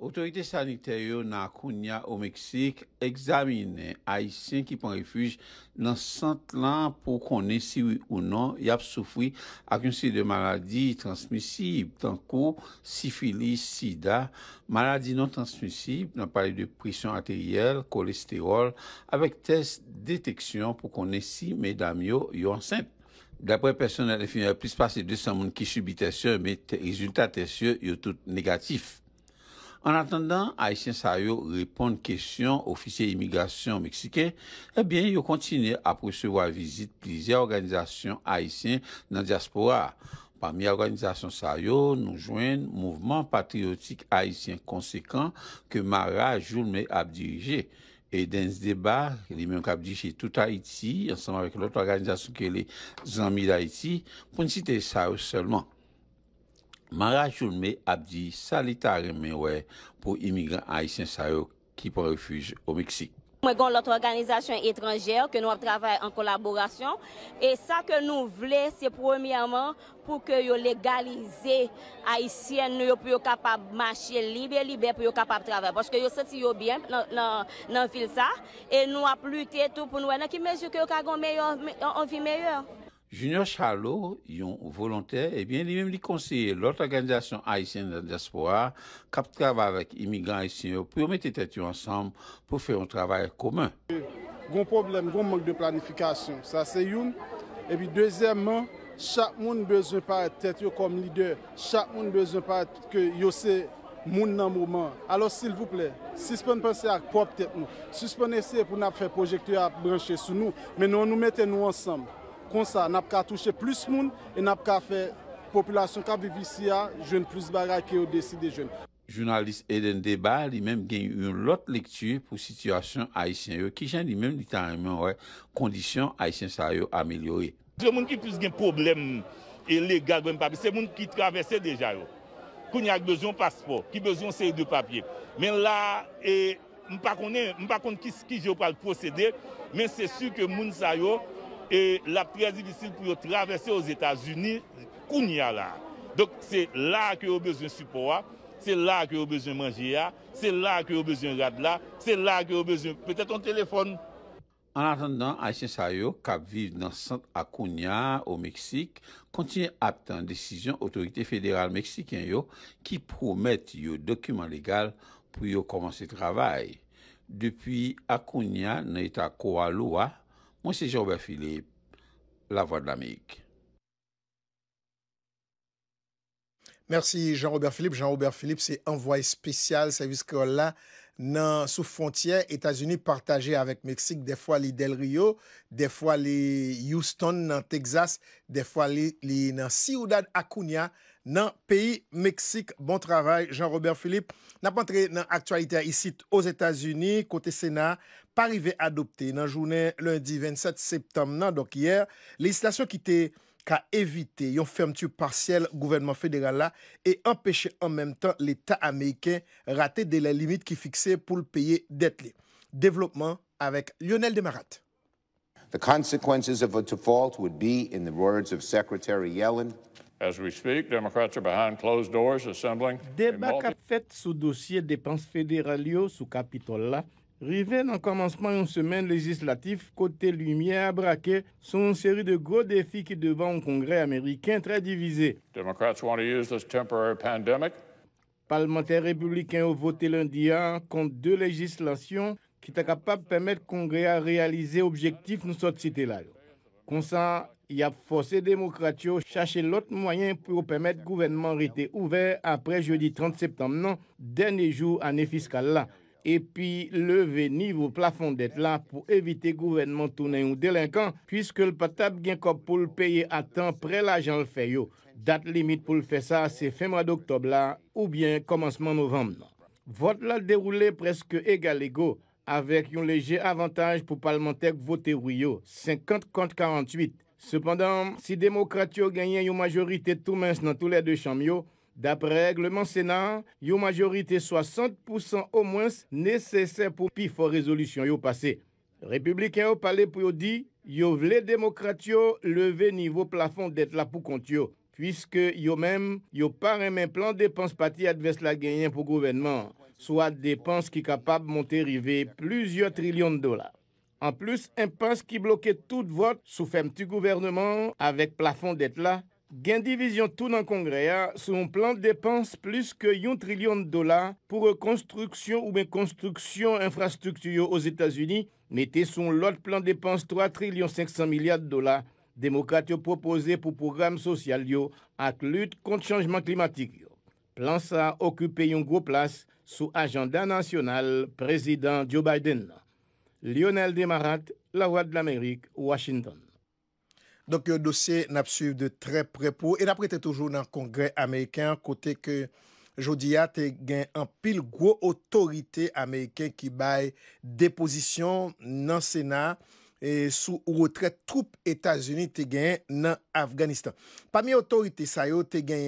Otorite saniteryo na Akounia ou Meksik examine aisyen ki pon refuj nan sant lan pou konnesi ou nan yap soufri akounsi de maladi transmisib tan ko sifili sida. Maladi non transmisib nan pale de prisyon ateriyel, kolesterol, avek test deteksyon pou konnesi me dam yo yon senp. Dapre personel efinyal, plis pase de san moun ki subite sye, me rezultate sye yo tout negatif. En attendant, Haitien Saryo reponde question officier immigration Mexiken, et eh bien yo continue a prosevoir visite plusieurs organisations Haitien dans diaspora. Parmi organisations Saryo, nou jwenn mouvment patriotik Haitien konsekant ke Mara Joulemé ap dirije. Et dans ce débat, l'immigrant ap dirije tout Haïti, ensemble avec l'autre organisation que les Amis d'Haïti, pon cité Saryo seulement. Mara Choumé ap di salitare menwe pou imigran Haitien sa yo ki pou refuge ou Meksik. Mwen gon loto organizasyon etranjèl ke nou ap travè en kolaborasyon. E sa ke nou vle se premiyaman pou ke yo legalize Haitien nou yo pou yo kapab mache libe, libe pou yo kapab travè. Boch ke yo soti yo bien nan fil sa e nou ap lute tout pou nou. E nan ki menjou ke yo kagon meyo, an vi meyo. Junior Charlo, yon volontè, ebyen eh li mèm li konseye. Lòt organizasyon Aisyen d'Espoir kap trav avèk imigran Aisyen yo pou yon mette tètyo ansam pou fè yon travèk komè. Gon problem, gon mèk de planifikasyon. Sa se yon. Ebyen, dèzyèmman, chak moun bezon pè tètyo kom lider. Chak moun bezon pè tètyo yo se moun nan mouman. Alò, sil voup lè, suspèn pensè ak pop tètyo nou. Suspèn ensè pou nan fè projektyo ap branchè sou nou. Menon nou mette nou ansam. Pon sa, nap ka touche plus moun, e nap ka fe populasyon ka vivisi ya, joun plus bagay ki yo desi de joun. Jounalist Eden Deba, li menm gen yon lot lektu pou situasyon Aisyen yo, ki jen li menm literalmen wè, kondisyon Aisyen sa yo amelyori. Joun moun ki plus gen problem e legal ben papye, se moun ki travese deja yo. Koun yon ak bezyon paspo, ki bezyon sey de papye. Men la, e, m pa konen, m pa konen ki yo pal procede, men se syu ke moun sa yo, E la prezifisil pou yo travesse os Etats-Unis, Kounia la. Dok se la ke yo bezon support, se la ke yo bezon manje ya, se la ke yo bezon rad la, se la ke yo bezon, petè ton telefon. An atendan, Aysen Sayo, kap vive nan sent Akounia, o Meksik, kontine aptan desisyon otorite federal Meksiken yo ki promet yo dokumen legal pou yo komanse travay. Depi Akounia, nan Etat Koualoua, Moi, c'est jean robert Philippe, La Voix de l'Amérique. Merci Jean-Robert Philippe. Jean-Robert Philippe, c'est envoyé spécial service là nan sou frontier Etats-Unis partaje avèk Meksik. De fwa li Del Rio, de fwa li Houston nan Texas, de fwa li nan Ciudad Acuna nan peyi Meksik. Bon travay, Jean-Robert Philippe. Napantre nan aktualite a isi os Etats-Unis, kote Sena, pari ve adopte nan jounen lundi 27 septem nan. Dok iyer, l'esitasyon ki te... éviter une fermeture partielle partielle gouvernement fédéral là et en même temps temps l'État de rater de la limite qui fixait pour payer payer Développement Développement avec Lionel Demarat. The consequences of a default would be, in the words of Secretary Yellen, As we speak, Democrats are behind closed doors assembling... sous dossier Riven en commencement une semaine législative, côté lumière braqué, sont une série de gros défis qui devant un Congrès américain très divisé. Parlementaires républicains ont voté lundi contre deux législations qui sont capables de permettre au Congrès à réaliser l'objectif de cette cité-là. Comme ça, il a forcé les démocrates à chercher l'autre moyen pour permettre au gouvernement de rester ouvert après jeudi 30 septembre, non, dernier jour année fiscale là. epi leve nivou plafon det la pou evite gouvenman tou nan yon delinkan, pwiske l patap gen kop pou l peye atan pre la jan l feyo. Dat limit pou l fe sa se fe mwa d'oktop la ou bien komansman novem. Vot la deroule preske egal ego, avek yon leje avantaj pou palman tek vote wiyo, 50 kont 48. Sepandam, si demokrat yo genyen yon majorite tou mens nan tou le de chanm yo, Dapre reglement senan, yo majorite 60% o mwens nesesen pou pi fò rezolusyon yo pase. Republikan yo pale pou yo di, yo vle demokrat yo leve nivou plafon det la pou kont yo, pwiske yo mem yo pare men plan depans pati adves la genyen pou gouvenman, swa depans ki kapab monte rive plusieurs trilyon de dolar. An plus, en pans ki bloke tout vot sou femti gouvernman avèk plafon det la, gain division tout dans Son Congrès. Son hein, plan de dépenses plus 1 trillion de dollars pour construction ou bien infrastructure aux états états unis mettez son lot plan de 3 trillions 500 de dollars, Démocrates proposés pour programme social sociaux et lutte contre le climatique climatique. Plan ça occupe une grosse place sous agenda national président Joe Biden. Lionel Demarat, La Voix de l'Amérique, Washington. Donk yon euh, dosye nab suyv de tre prepo e nab prete toujou nan kongre Amerikan kote ke jodi ya te gen an pil gwo otorite Amerikan ki bay deposisyon nan Sena sou ou retret troupe Etasuni te gen nan Afganistan. Pamye otorite sayo te gen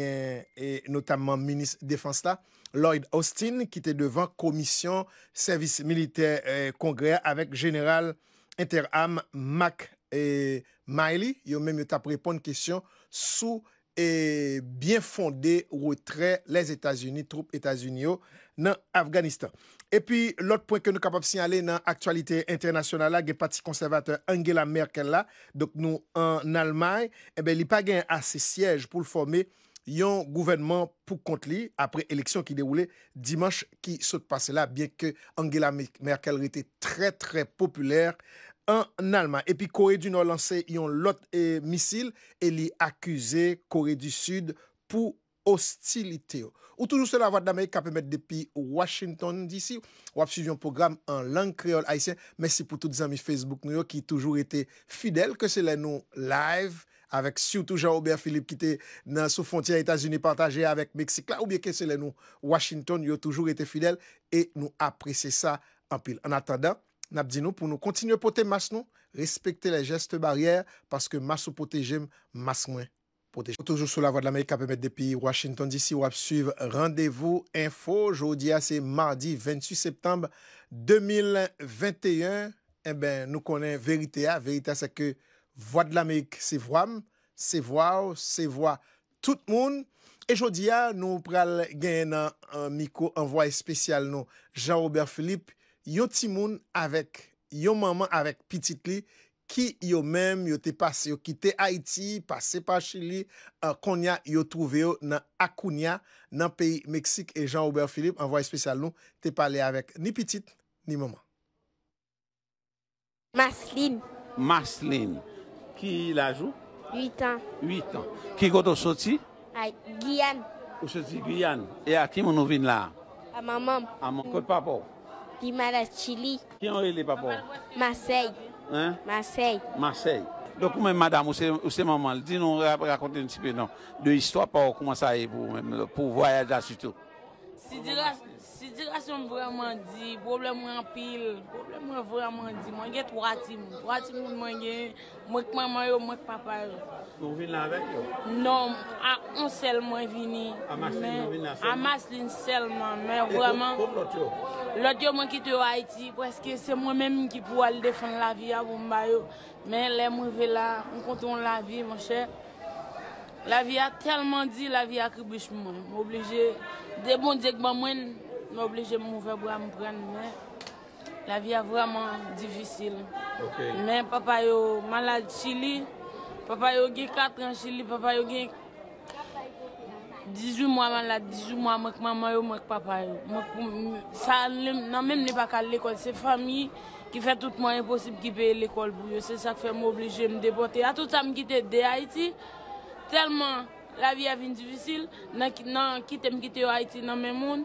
e notamman minis defans la Lloyd Austin ki te devan komisyon servis militer kongre euh, avek general inter am Mack et Miley, yon mèm yo tap repon kèsyon sou e eh, byen fondé ou etre les Etats-Unis, troupe Etats-Unis yo nan Afganistan. E pi lot pwen ke nou kapop sin ale nan aktualite internasyonala gen pati konservateur Angela Merkel la. Dok nou an Almay, e eh ben li pa gen ase sièj pou l'forme yon gouvenman pou kont li apre eleksyon ki deroule dimanche ki sot pase la. Bien ke Angela Merkel rete trè trè populèr. an alman. E pi Kore du Nord lanse yon lot e eh, misil e li akuse Kore du Sud pou hostilite yo. Ou toujou se la vat d'Amerika pe met depi Washington di si. Wap si yon program an lang kreol aisyen. Mese pou tout zami Facebook nou yo ki toujou ete fidel ke se lè nou live avek sou toujou Jean-Aubert Philippe ki te nan sou fonti a Etasuni partaje avek Meksik la ou bieke se lè nou Washington yo toujou ete fidel e nou aprese sa an pil. An atanda Nap di nou pou nou kontinye pote mas nou, respekte la jeste barriere, paske mas ou pote jem, mas mwen pote jem. Toujou sou la Voix de l'Amérique, kapemet depi Washington DC, wap suive Rendez-vous Info. Jodi a, se mardi 28 septembre 2021, nou konen verite a, verite a se ke Voix de l'Amérique, se voam, se voa, se voa tout moun. E jodi a, nou pral gen an mikou, an voay spesyal nou, Jean-Robert Philippe, Yon timoun avek, yon maman avek pitit li, ki yon menm, yon te pase, yon kite Haiti, pase pa chili, konya yon trove yo nan Akunya nan peyi Meksik e Jean-Houbert Philippe, an voye spesyal nou, te pale avek ni pitit ni maman. Maslin. Maslin. Ki la jou? 8 an. 8 an. Ki goto soti? Ay, Guyan. O soti Guyan. E a ki moun ouvin la? A maman. A moun kot papo? A maman. Di Maratili. Ki an wè lè pa pou? Marseille. An? Marseille. Marseille. Do kou mè madame ou se maman, di nou raconte nispe nan, de histwa pa ou kou mwa sa e pou voya da sitou? Si di la... Dikasyon vwèman di, problem wèman pil, problem wèman vwèman di, mwen get wati mwen, wati mwen mwen gen, mwenk mwen mwen yo, mwenk papa yo. Non vin la vek yo? Non, a on sel mwen vin ni. A mas lin non vin la sel? A mas lin sel mwen, mwen vwèman. Et kof lot yo? Lot yo mwen kit yo Haiti, pweske se mwen mèm mwen ki pou al defen la vi a bou mba yo, mwen lè mwen vè la, mwen konton la vi, mwen chè. La vi a telman di la vi a kribish mwen, mwen oblije, de bon di ek mwen mwen. suis obligé de m'ouvrir pour me prendre. Mais la vie est vraiment difficile. Mais papa est malade au Chili. Papa a 4 ans au Chili. Papa a 18 mois malade. 18 mois avec maman et papa. Ça, même n'est pas qu'à l'école. C'est famille qui fait tout le monde impossible qui paye l'école pour eux. C'est ça qui fait m'obliger de me déporter. À tout ça, je quitte de Haïti. Tellement la vie est difficile. Je quitte Haïti dans mes mondes.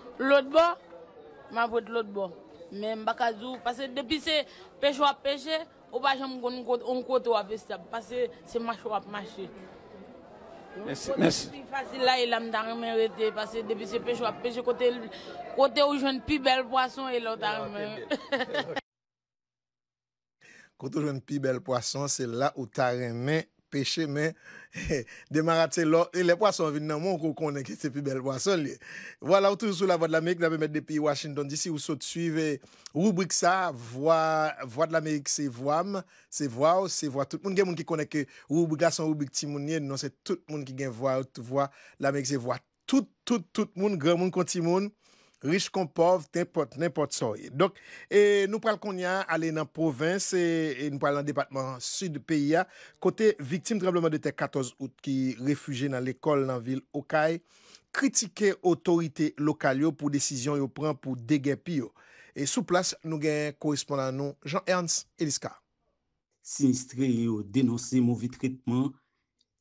Lòt bò, mè mbòt lòt bò, mè mbakazou. Pase depi se pech wap peche, ou pa jèm konon kote wap vestab. Pase se mach wap machi. Mè sè, mè sè. Kote ou jwen pi bel poason, se la ou tarè mè. Pase depi se pech wap peche, ou pa jèm konon kote wap vestab. peche men, demarate lor, e le pwa son vin nan moun kou konen ki se pi bel wason li. Wala, woutou sou la vo de l'Amerik, la me met de pi Washington, disi woutou sou tsuive rubrik sa, vo de l'Amerik se voam, se voaw, se voatout, moun gen moun ki konen ke rubrik la son, rubrik ti moun nye, nan se tout moun ki gen voaw, la mek se voatout, tout, tout, tout moun, gran moun kon ti moun, Riche kon pov, tenpote, nenpote soye. Dok, nou pral kon ya ale nan provins e nou pral nan depatman sud peyi ya. Kote, viktim trebleman de te 14 out ki refuge nan l'ekol nan vil Okai, kritike otorite lokal yo pou desisyon yo pran pou degèpi yo. E sou plas, nou gen korespondan nou, Jean-Ernst Eliska. Sinistre yo denonse mouvi tretman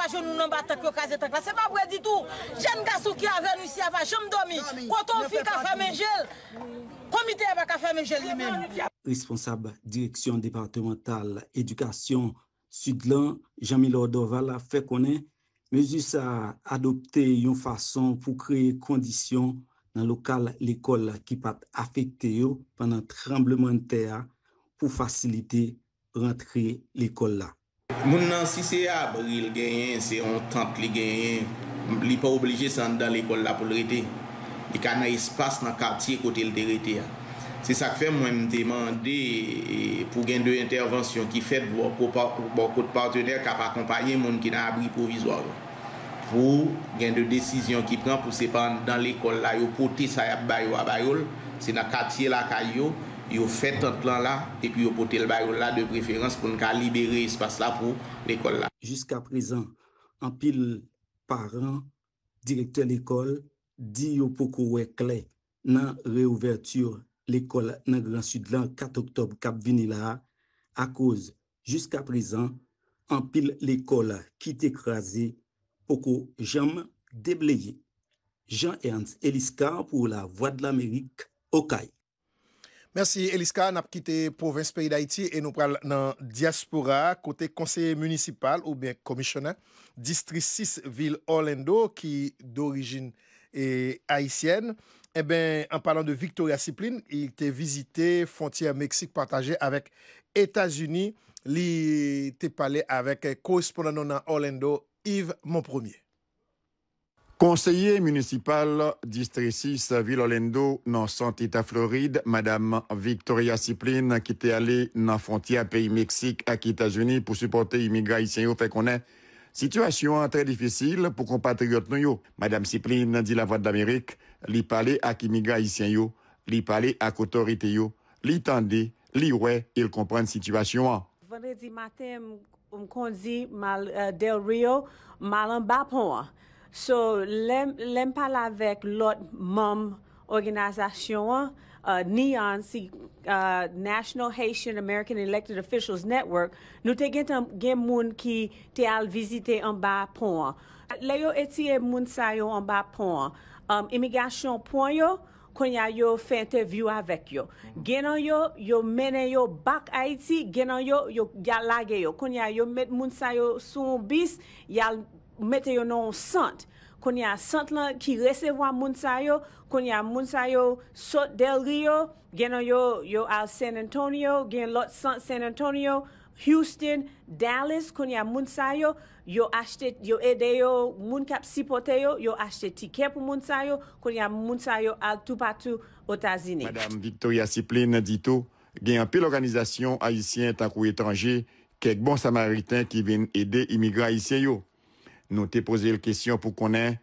Pajon nou nan bat tak yo kaze tak la, se pa wè di tou, jen gassou ki avè nou si avè, jom domi, konton fi kafè menjèl, komiteye baka kafè menjèl, di menjèl nou ki avè. Responsab direksyon departemental edukasyon sudlan, Jamy Lordova la fè konè, me jis a adopte yon fason pou kreye kondisyon nan lokal l'ekol la ki pat afekte yo panan tremblementè ya pou fasilite rentre l'ekol la. Moun nan si se abri l genyen, se on tante li genyen, li pa oblije san dan l ekol la pou l rete. Di ka nan espas nan kartye kote l derete ya. Se sak fe mwen m demande e, pou gen de intervansyon ki fet bo kote partener kap akompanyen moun ki nan abri pou vizwa yo. Pou gen de desisyon ki pran pou sepan dan l ekol la yo pou ti sa yap bayo a bayol, se nan kartye la ka yo. Yo fèt an plan la, epi yo pote l bayou la de preferans pou n ka libere ispase la pou l ekol la. Juska prezan, an pil paran, direktè l ekol, di yo poko wè kle nan re-ouverture l ekol nan Gran Sudlan 4 Oktob kap vinila. A kouz, juska prezan, an pil l ekol ki dekrasi poko jom debleye. Jean-Ernst Eliska pour la Voix de l'Amérique au Kaye. Mersi Eliska, nap kite Provence Pays d'Haïti e nou pral nan diaspora kote konseye municipal ou ben komisyonè distri 6 vil Orlando ki d'origine e haïsienne. Eh en parlant de Victoria Siplin, il te vizite fontia Meksik partaje avèk Etas-Uni li te pale avèk korespondanon nan Orlando Yves Monpremier. Konseye municipal distresis Vilolendo nan Santita, Floride, Madame Victoria Siplin ki te ale nan fonti a peyi Meksik a ki Etasouni pou supporte imigra isen yo fe konen situasyon an tre defisil pou kompatriot nou yo. Madame Siplin di la Voit d'Amerik, li pale ak imigra isen yo, li pale ak otorite yo, li tande, li we, il kompren situasyon an. Venezi maten m konzi del Rio, malan bapon an. So, lem pala vek lot mom organizasyon ni an uh, si uh, National Haitian American Elected Officials Network, nou te gen moun ki te al vizite an ba pon. Le yo eti e moun sayo an ba pon. Um, Immigasyon pon yo, kwenya yo fe interview avek yo. Gen an yo, yo mene yo bak Haiti, gen an yo, yo galage yo. Kwenya yo met moun sayo sou bis, yal... Metè yo non Sant, kon ya Sant lan ki resewa moun sayo, kon ya moun sayo Sot del Rio, gen yo yo al San Antonio, gen lot Sant San Antonio, Houston, Dallas, kon ya moun sayo, yo ede yo moun kap sipote yo, yo ashte tikèp moun sayo, kon ya moun sayo al tout patou otazine. Madame Victoria Siple Ndito, gen apil organizasyon aisyen tankou etanje, kek bon Samaritan ki ven ede imigra aisyen yo. Nou te pose l kesyon pou konen,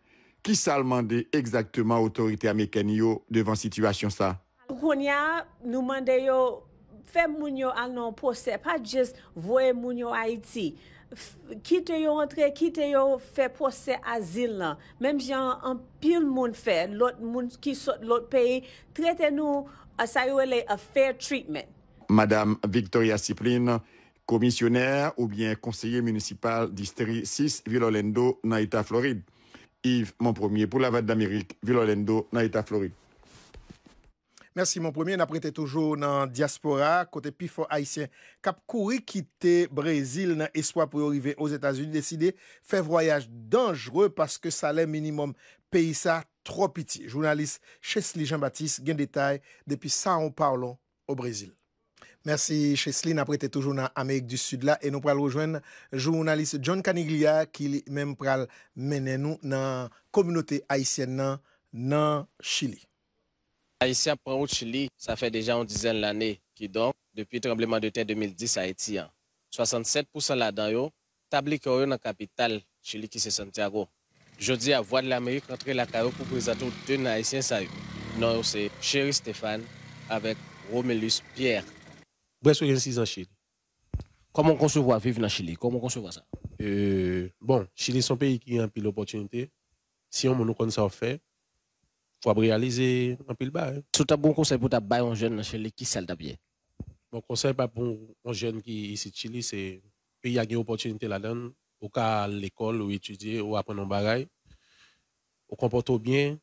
ki sal mande ekzaktman otorite Ameriken yo devan situasyon sa? Konya, nou mande yo fe moun yo al non pose, pa jes vwe moun yo Haiti. Ki te yo rentre, ki te yo fe pose azil la, menm jan an pil moun fe, lot moun ki sot lot peyi, trete nou sa yo ele a fe treatment. Madame Victoria Siprin, commissionnaire ou bien conseiller municipal district 6 Villolendo dans l'État Floride. Yves, mon premier, pour la Vade d'Amérique, Villolendo dans l'État Floride. Merci, mon premier. Nous toujours dans diaspora, côté pifo haïtien. Cap courir quitter Brésil dans espoir pour arriver aux États-Unis, décider faire voyage dangereux parce que salaire minimum pays ça trop petit. Journaliste Chesley Jean-Baptiste, gain détail depuis ça on parlons au Brésil. Merci après tu es toujours en Amérique du Sud là et nous allons rejoindre le journaliste John Caniglia qui même pral mener nous dans la communauté haïtienne dans Chili. Haïtien prend au Chili, ça fait déjà une dizaine d'années qui donc depuis le tremblement de terre 2010 à Haïti. 67% hein. là-dedans, dans la capitale Chili qui c'est Santiago. Jeudi, à Voix de l'Amérique, rentrer la carrière pour présenter deux Haïtiens. c'est Chéri Stéphane avec Romulus Pierre. Brest a 6 ans Chili. Comment concevoir vivre dans Chili Comment concevoir ça euh, Bon, Chili, c'est un pays qui a un pile d'opportunités. Si on nous connaît ça, fait, faut réaliser un pile bas. Hein. Tout un bon conseil pour ta bail en jeune dans Chili qui s'est bien Mon conseil pour un jeune qui ici Chili, c'est qu'il y a des opportunités là-dedans. Au cas à l'école, ou étudier, ou apprendre un bagage. Ou comporter bien.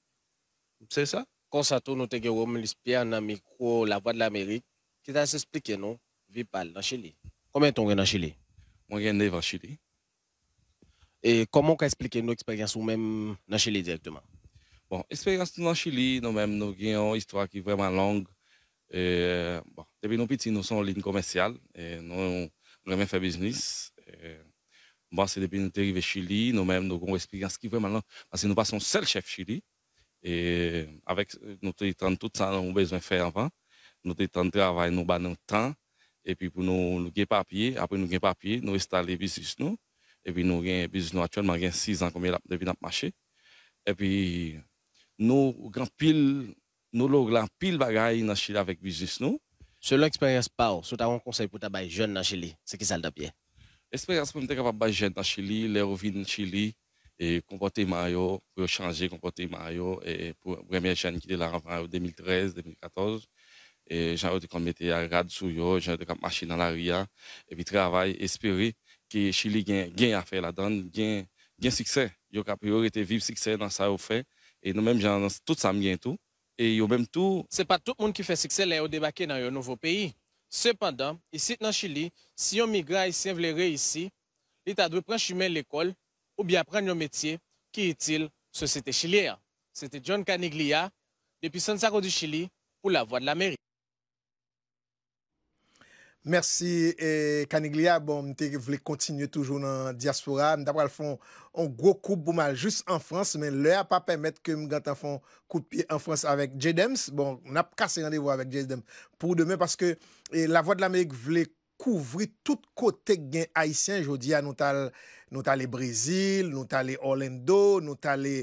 C'est ça. Quand ça tourne, on avons Pierre dans micro, la voix de l'Amérique qui t'a expliqué, non, Vipal, dans Chili. Combien tu es dans Chili Moi, je suis venu en Chili. Et comment tu expliqué nos expérience ou même dans Chili directement Bon, expérience dans Chili, nous même nous avons une histoire qui est vraiment longue. bon, depuis nos petits, nous sommes en ligne commerciale et nous avons même fait business. bon, c'est depuis que nous sommes Chili, nous même nous avons une expérience qui est vraiment longue parce que nous passons seul chef Chili. Et avec notre nous tout ça, nous avons besoin de faire avant nous temps de travail, nous avons temps, et puis pour nous, nous avons papier, après nous avons papier, nous le business nous, et puis nous avons business actuellement, nous avons 6 ans comme depuis notre marché. Et puis, nous avons pile, nous avons pile bagaille dans Chili avec business nous. Selon l'expérience PAO, si tu as un conseil pour ta jeune dans Chili, c'est qui ça le L'expérience pour être capable de jeune dans Chili, les revenus dans Chili, et comportement pour changer comportement et pour première jeune qui était là en 2013 2014 et j'ai hâte qu'on mette à rad sur j'ai de qu'on machine dans la ria, hein. et puis travail, espérer que Chili gagne, à faire la donne, gagne, gagne succès. Yo a priorité vivre succès dans ça au fait. Et nous-mêmes, j'ai tout ça bientôt. Et yo même tout. C'est pas tout le monde qui fait succès là, au débarquer dans un nouveau pays. Cependant, ici, dans Chili, si on migre haïtien veut réussir, l'État doit prendre chemin l'école ou bien apprendre un métier qui est il société chilienne. C'était John Caniglia, depuis Santiago du Chili, pour la voix de l'Amérique. Merci Kaniglia. Eh, bon, mwen te vle kontinye toujou nan diaspora. Mwen tapwa l'fon an gro koup pouman jouss an Frans men lè a pa pèmèt ke mwen gant an fon koupi an Frans avèk J. Dems. Bon, mwen ap kase randevou avèk J. Dems pou demè parce ke eh, la vòd l'Amérique vle kouvri tout kote gen Haitien. Jou di a nou tal nou tal le Brésil, nou tal le Orlando, nou tal le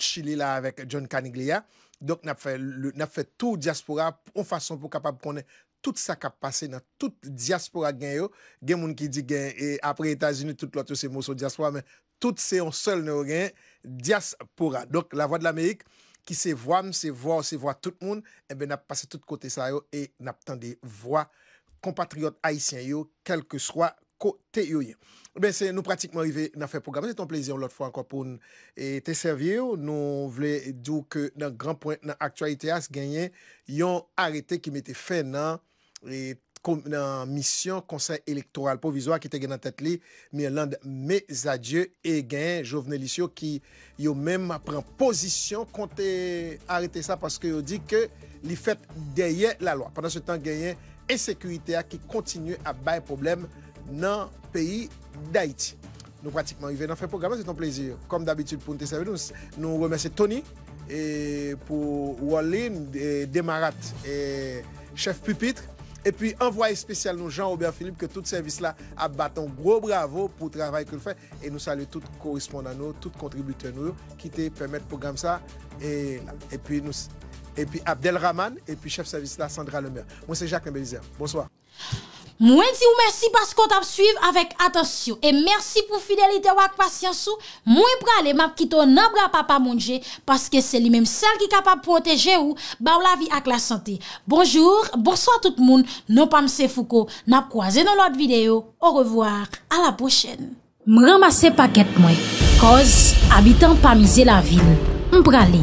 chili la avèk John Kaniglia. Dok nap fè tou diaspora pou fason pou kapab konen Tout sa ka pase nan tout diaspora gen yo. Gen moun ki di gen, e, apre Etats-Unis, tout lot yo se mou so diaspora, men tout se yon sol nou gen, diaspora. Donk la voa de l'Amerik, ki se voam, se voa, se voa tout moun, e eh ben ap pase tout kote sa yo, e nap tan de voa compatriote Haitien yo, kelke swa kote yo yon. Ben se nou pratikman rive nan fe programme, se ton plezion lot fwa anko pou nou te servye yo, nou vle djou ke nan aktualite as genyen, yon arete ki mette fe nan, E, nan misyon konsen elektoral pou vizwa ki te gen nan tet li mi an lande me zadye e gen jovene lisyon ki yo men pren posisyon konti arrete sa paske yo di ke li fet deye la loa pandan se tan genyen e sekuite a ki kontinu a bay problem nan peyi d'Aiti nou pratikman yon venan fe programman se ton plezir kom d'abitud pou nte seve nou nou remese Tony e, pou Wally e, demarat chef pupitre Et puis, envoyé spécial, nous, Jean-Aubert Philippe, que tout service là a battu gros bravo pour le travail qu'il fait. Et nous saluons tout correspondant, nous, tous contributeur, nous, qui te le programme ça. Et, et puis, nous, et puis Abdelrahman, et puis chef service là, Sandra Lemaire. Moi, c'est Jacques Mbélizer. Bonsoir. Mwen ti ou mersi pas kon tap suiv avèk atensyon. E mersi pou fidelite wak pasyansou. Mwen prale map kito nabra pa pa mounje. Paske se li menm sel ki kapap pwanteje ou. Baw la vi ak la sante. Bonjour, bonsoit tout moun. Nopam se fouko. Nap kwa ze nan lot videyo. Ou revoar. A la pochen. M ramase paket mwen. Koz, abitan pamize la vil. M prale.